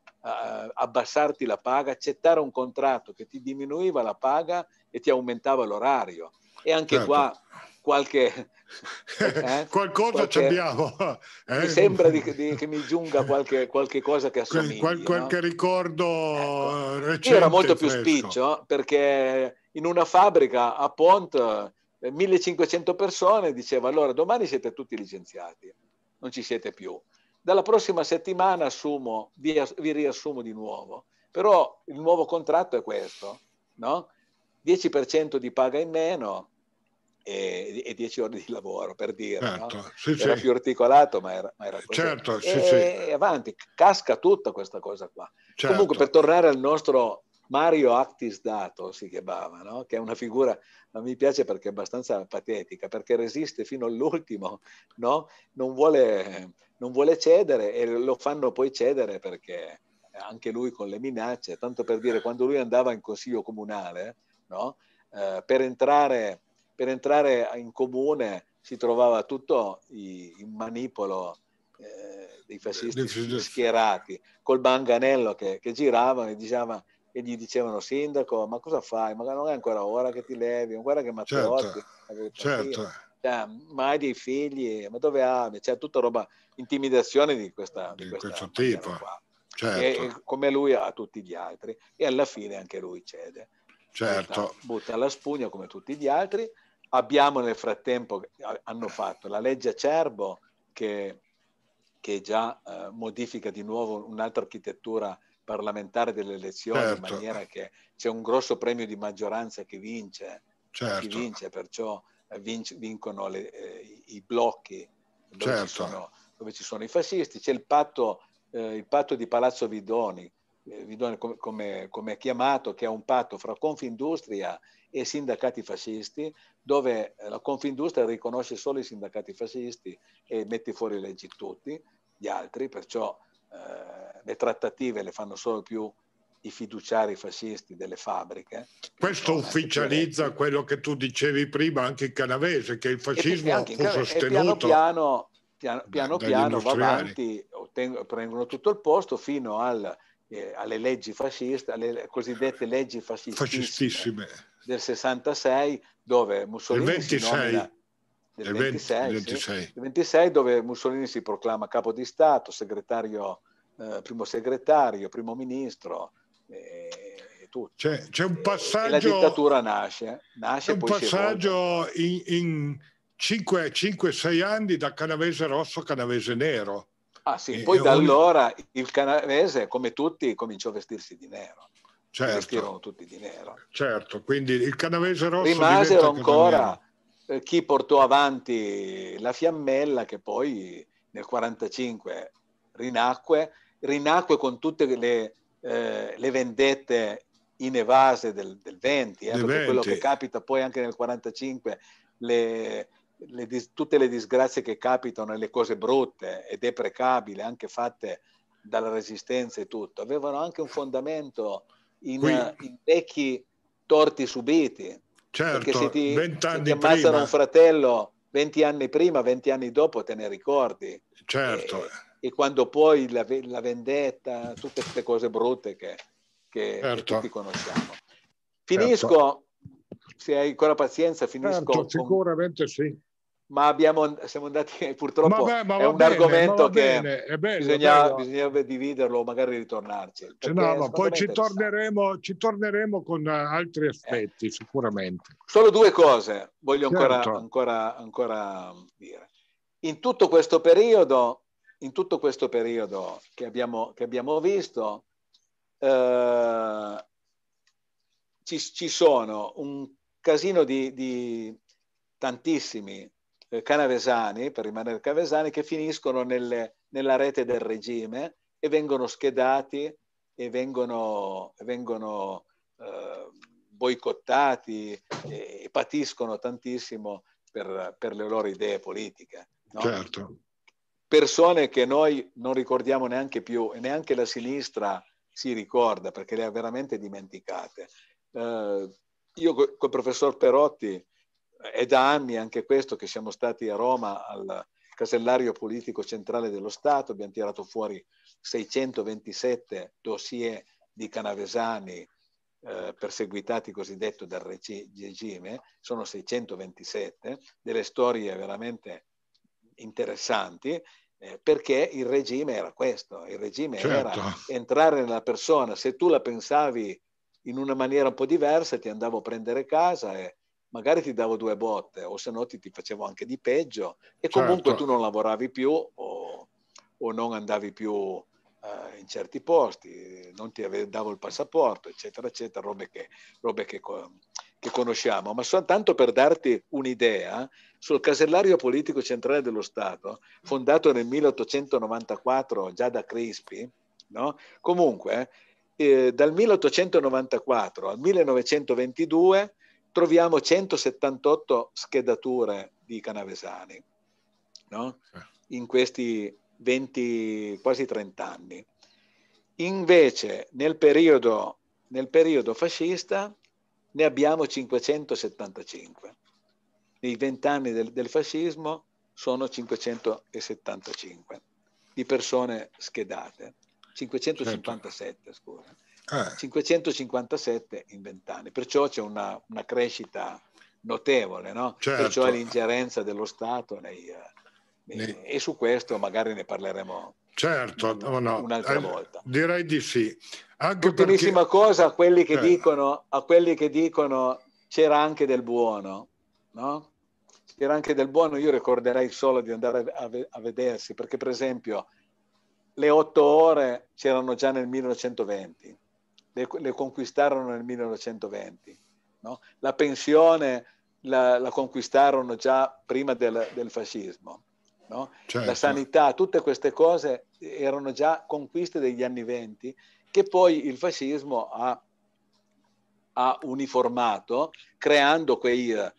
abbassarti la paga, accettare un contratto che ti diminuiva la paga e ti aumentava l'orario. E anche certo. qua qualche... Eh, Qualcosa qualche, ci abbiamo. Eh? Mi sembra di, di, che mi giunga qualche, qualche cosa che assomiglia. Qual, qualche no? ricordo ecco. recente. Io era molto più fresco. spiccio perché in una fabbrica a Pont 1500 eh, persone diceva allora domani siete tutti licenziati, non ci siete più. Dalla prossima settimana assumo, vi, vi riassumo di nuovo, però il nuovo contratto è questo, no? 10% di paga in meno e, e 10 ore di lavoro, per dire. Certo, no? sì, era sì. più articolato, ma era, ma era così. Certo, sì, e, avanti, casca tutta questa cosa qua. Certo. Comunque, per tornare al nostro Mario Actis Dato, si chiamava, no? che è una figura, ma mi piace perché è abbastanza patetica, perché resiste fino all'ultimo, no? non vuole non vuole cedere e lo fanno poi cedere perché anche lui con le minacce, tanto per dire quando lui andava in consiglio comunale, no? eh, per, entrare, per, entrare, in comune si trovava tutto in manipolo eh, dei fascisti schierati, col banganello che, che giravano e, diciava, e gli dicevano sindaco ma cosa fai? Ma non è ancora ora che ti levi, guarda che Matteotti... Certo, certo cioè, mai dei figli, ma dove ami? C'è cioè, tutta roba, intimidazione di questa... Di, di questa questo tipo. Certo. E, come lui a tutti gli altri e alla fine anche lui cede. Certo. Butta, butta la spugna come tutti gli altri. Abbiamo nel frattempo, eh, hanno fatto la legge Acerbo che, che già eh, modifica di nuovo un'altra architettura parlamentare delle elezioni certo. in maniera che c'è un grosso premio di maggioranza che vince, certo. chi vince, perciò vincono le, eh, i blocchi dove, certo. ci sono, dove, ci sono, i fascisti, c'è il patto, eh, il patto di Palazzo Vidoni, eh, Vidoni come, come, come, è chiamato, che è un patto fra Confindustria e sindacati fascisti, dove eh, la Confindustria riconosce solo i sindacati fascisti e mette fuori leggi tutti gli altri, perciò eh, le trattative le fanno solo più i fiduciari fascisti delle fabbriche. Questo ufficializza quello che tu dicevi prima anche in canavese, che il fascismo fu canavese, sostenuto. piano piano, piano, piano va avanti, ottengo, prendono tutto il posto fino al, eh, alle leggi fasciste, alle cosiddette leggi fascistissime, del 66, dove Mussolini. Il 26. Nomina, del 26, 26. Sì, 26 dove Mussolini si proclama capo di Stato, segretario, eh, primo segretario, primo ministro, eh, tutto. C'è, c'è, un eh, passaggio... E la dittatura nasce. nasce un passaggio in, in 5-6 anni da canavese rosso a canavese nero. Ah sì, e, poi da ogni... allora il canavese, come tutti, cominciò a vestirsi di nero. Certo. vestirono tutti di nero. Certo, quindi il canavese rosso... Rimasero ancora canavese. Eh, chi portò avanti la fiammella che poi nel 1945 rinacque, rinacque con tutte le eh, le vendette inevase del, del 20, eh, 20. quello che capita poi anche nel 45, le, le, tutte le disgrazie che capitano e le cose brutte e deprecabili anche fatte dalla resistenza e tutto, avevano anche un fondamento in, Quindi, in vecchi torti subiti. Certo, perché se certo, ti, se ti ammazzano prima. un fratello 20 anni prima, 20 anni dopo te ne ricordi. Certo. E, e quando poi la, la vendetta, tutte queste cose brutte che, che, certo. che tutti conosciamo. Finisco, certo. se hai ancora pazienza, finisco. Certo, sicuramente sì. Ma abbiamo, siamo andati, eh, purtroppo beh, è un bene, argomento che bello, bisogna, bisognava dividerlo, magari ritornarci. No, ma poi ci torneremo, ci torneremo, con eh, altri eh. aspetti, eh. sicuramente. Solo due cose voglio ancora, certo. ancora, ancora dire. In tutto questo periodo in tutto questo periodo che abbiamo, che abbiamo visto, eh, ci, ci, sono un casino di, di tantissimi eh, canavesani, per rimanere canavesani, che finiscono nelle, nella rete del regime e vengono schedati e vengono, vengono eh, boicottati e, e, patiscono tantissimo per, per le loro idee politiche. No? Certo persone che noi non ricordiamo neanche più e neanche la sinistra si ricorda perché le ha veramente dimenticate. Eh, io col, professor Perotti è da anni anche questo che siamo stati a Roma al casellario politico centrale dello Stato, abbiamo tirato fuori 627 dossier di canavesani eh, perseguitati cosiddetto dal regime, sono 627, delle storie veramente interessanti, eh, perché il regime era questo, il regime certo. era entrare nella persona, se tu la pensavi in una maniera un po' diversa ti andavo a prendere casa e magari ti davo due botte o se no ti, ti facevo anche di peggio e comunque certo. tu non lavoravi più o, o non andavi più eh, in certi posti, non ti davo il passaporto, eccetera, eccetera, robe che, robe che, che conosciamo, ma soltanto per darti un'idea, sul casellario politico centrale dello Stato, fondato nel 1894 già da Crispi, no? comunque eh, dal 1894 al 1922 troviamo 178 schedature di canavesani no? in questi 20, quasi 30 anni. Invece nel periodo, nel periodo fascista ne abbiamo 575. Nei vent'anni del, del fascismo sono 575 di persone schedate. 557, certo. scusa. Eh. 557 in vent'anni. Perciò c'è una, una, crescita notevole, no? Certo. Perciò l'ingerenza dello Stato nei, eh, e, e su questo magari ne parleremo certo, un, no, un'altra eh, volta. Direi di sì. Anche Ultimissima perché... cosa a quelli, eh. dicono, a quelli, che dicono, c'era anche del buono, no? C'era anche del buono, io ricorderei solo di andare a, a vedersi, perché per esempio le otto ore c'erano già nel 1920, le, le conquistarono nel 1920, no? La pensione la, la conquistarono già prima del, del fascismo no? certo. la sanità, tutte queste cose erano già conquiste degli anni venti che poi il fascismo ha, ha uniformato creando quei, eh,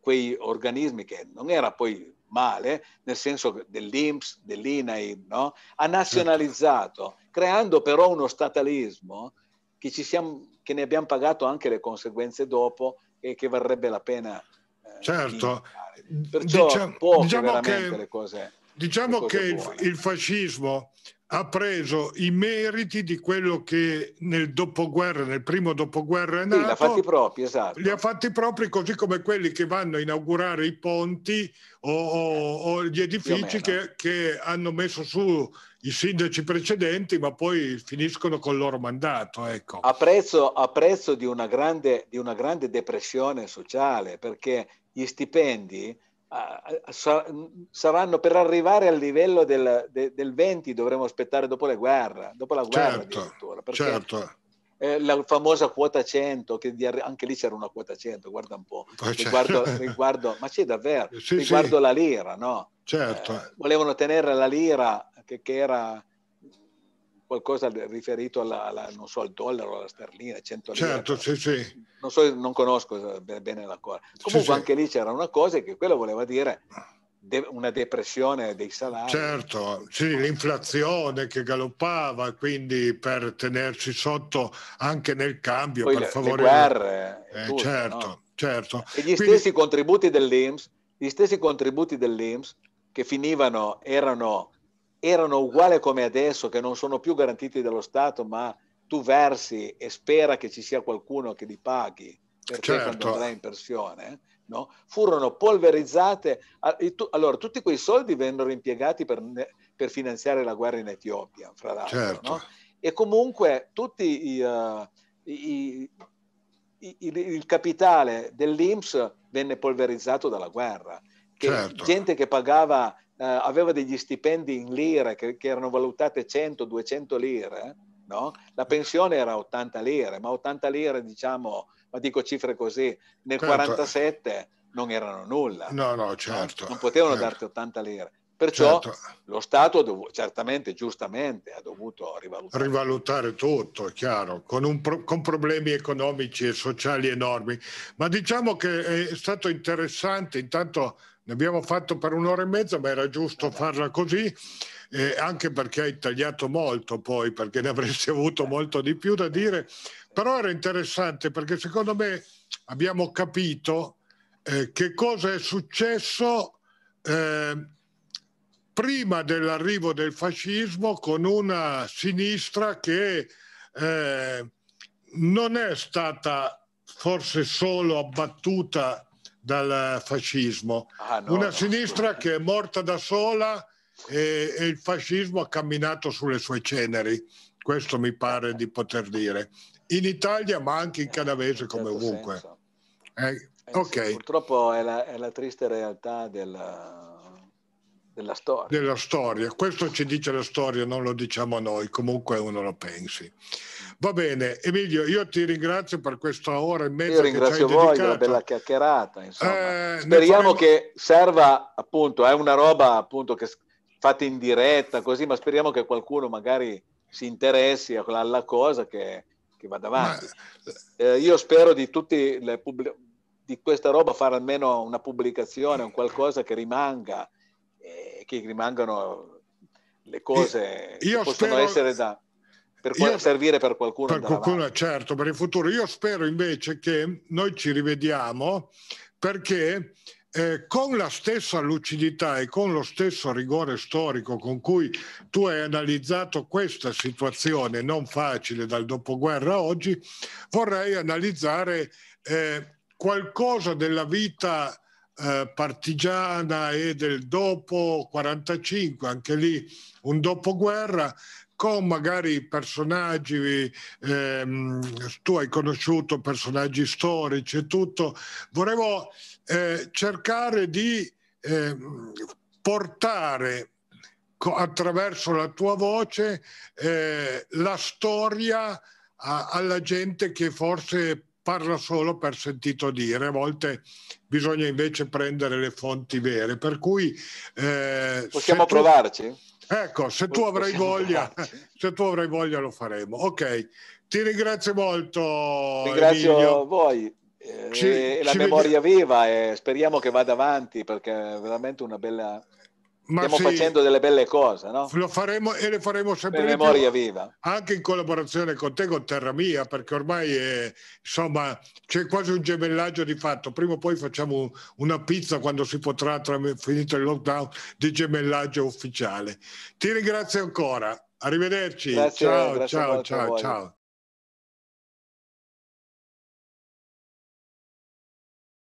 quei, organismi che non era poi male, nel senso dell'Inps, dell'INAI, no? ha certo. nazionalizzato, certo. creando però uno statalismo che, siamo, che ne abbiamo pagato anche le conseguenze dopo e che varrebbe la pena certo. Diciamo, diciamo che, cose, diciamo che il, il fascismo ha preso i meriti di quello che nel dopoguerra, nel primo dopoguerra è nato. Sì, li ha fatti propri, esatto. Li ha fatti propri così come quelli che vanno a inaugurare i ponti o, o, o gli edifici che, che, hanno messo su i sindaci precedenti, ma poi finiscono col loro mandato. Ecco. A, prezzo, a prezzo di, una grande, di una grande depressione sociale, perché gli stipendi saranno per arrivare al livello del, del 20 dovremo aspettare dopo la guerra, dopo la guerra certo, addirittura. certo. Eh, la famosa quota 100, che anche lì c'era una quota 100, guarda un po', riguardo, riguardo, ma c'è davvero, sì, riguardo sì. la lira, no? Certo. Eh, volevano tenere la lira che, che era qualcosa riferito alla, alla, so, al dollaro, alla sterlina, 100 certo, Sì, sì. Non, so, non conosco eh, bene la cosa. Comunque sì, anche lì c'era una cosa che quello voleva dire de- una depressione dei salari. Certo, sì, l'inflazione che galoppava, quindi per tenerci sotto anche nel cambio, Poi per le, favorire... Le guerre. Eh, tutto, certo, no? certo. E gli quindi... stessi contributi dell'IMSS, gli stessi contributi dell'IMSS che finivano, erano erano uguali come adesso, che non sono più garantiti dallo Stato, ma tu versi e spera che ci sia qualcuno che li paghi perché certo. quando andrai in pensione, no? furono polverizzate. Allora, tutti quei soldi vennero impiegati per, per finanziare la guerra in Etiopia, fra l'altro. Certo. No? E comunque tutti i, uh, i, i, il capitale dell'Inps venne polverizzato dalla guerra. Che certo. Gente che pagava eh, aveva degli stipendi in lire che, che erano valutate 100-200 lire, no? la pensione era 80 lire, ma 80 lire, diciamo, ma dico cifre così, nel 1947 certo. non erano nulla. No, no, certo. No? Non potevano certo. darti 80 lire. Perciò certo. lo Stato, dov- certamente, giustamente, ha dovuto rivalutare. rivalutare tutto, è chiaro, con, pro- con, problemi economici e sociali enormi. Ma diciamo che è stato interessante, intanto ne abbiamo fatto per un'ora e mezza, ma era giusto farla così, eh, anche perché hai tagliato molto poi, perché ne avresti avuto molto di più da dire. Però era interessante perché secondo me abbiamo capito eh, che cosa è successo eh, prima dell'arrivo del fascismo con una sinistra che eh, non è stata forse solo abbattuta dal fascismo. Ah, no, Una no. sinistra che è morta da sola e, e, il fascismo ha camminato sulle sue ceneri, questo mi pare di poter dire, in Italia ma anche in eh, canavese come certo ovunque. Eh, eh okay. sì, purtroppo è la, è la triste realtà della, della storia. della storia. Questo ci dice la storia, non lo diciamo noi, comunque uno lo pensi. Va bene, Emilio, io ti ringrazio per questa ora e mezza. Io ringrazio voi dedicato. della bella chiacchierata. Eh, Speriamo faremo... che serva, appunto, è una roba appunto che fate in diretta così, ma speriamo che qualcuno magari si interessi alla cosa che, che vada avanti. Eh, io spero di tutti le pubblic- di questa roba fare almeno una pubblicazione, un qualcosa che rimanga e che rimangano le cose io, che possono spero... essere da per qual- io, servire per qualcuno. Per qualcuno, certo, per il futuro. Io spero invece che noi ci rivediamo perché eh, con la stessa lucidità e con lo stesso rigore storico con cui tu hai analizzato questa situazione non facile dal dopoguerra a oggi, vorrei analizzare eh, qualcosa della vita eh, partigiana e del dopo 45, anche lì un dopoguerra, con magari personaggi, ehm, tu hai conosciuto personaggi storici e tutto, volevo eh, cercare di eh, portare attraverso la tua voce eh, la storia a, alla gente che forse parla solo per sentito dire, a volte bisogna invece prendere le fonti vere. Per cui eh, possiamo tu... provarci? Ecco, se tu, avrai voglia, se tu avrai voglia lo faremo. Ok, ti ringrazio molto. Ringrazio Emilio. voi. Eh, ci, la memoria vediamo. viva e speriamo che vada avanti perché è veramente una bella ma stiamo sì, facendo delle belle cose, no? Lo faremo e le faremo sempre. Per memoria più, viva. Anche in collaborazione con te, con Terra Mia, perché ormai è, insomma c'è quasi un gemellaggio di fatto. Prima o poi facciamo una pizza quando si potrà, tra, finito il lockdown, di gemellaggio ufficiale. Ti ringrazio ancora. Arrivederci. Grazie, ciao, grazie ciao, ciao, ciao.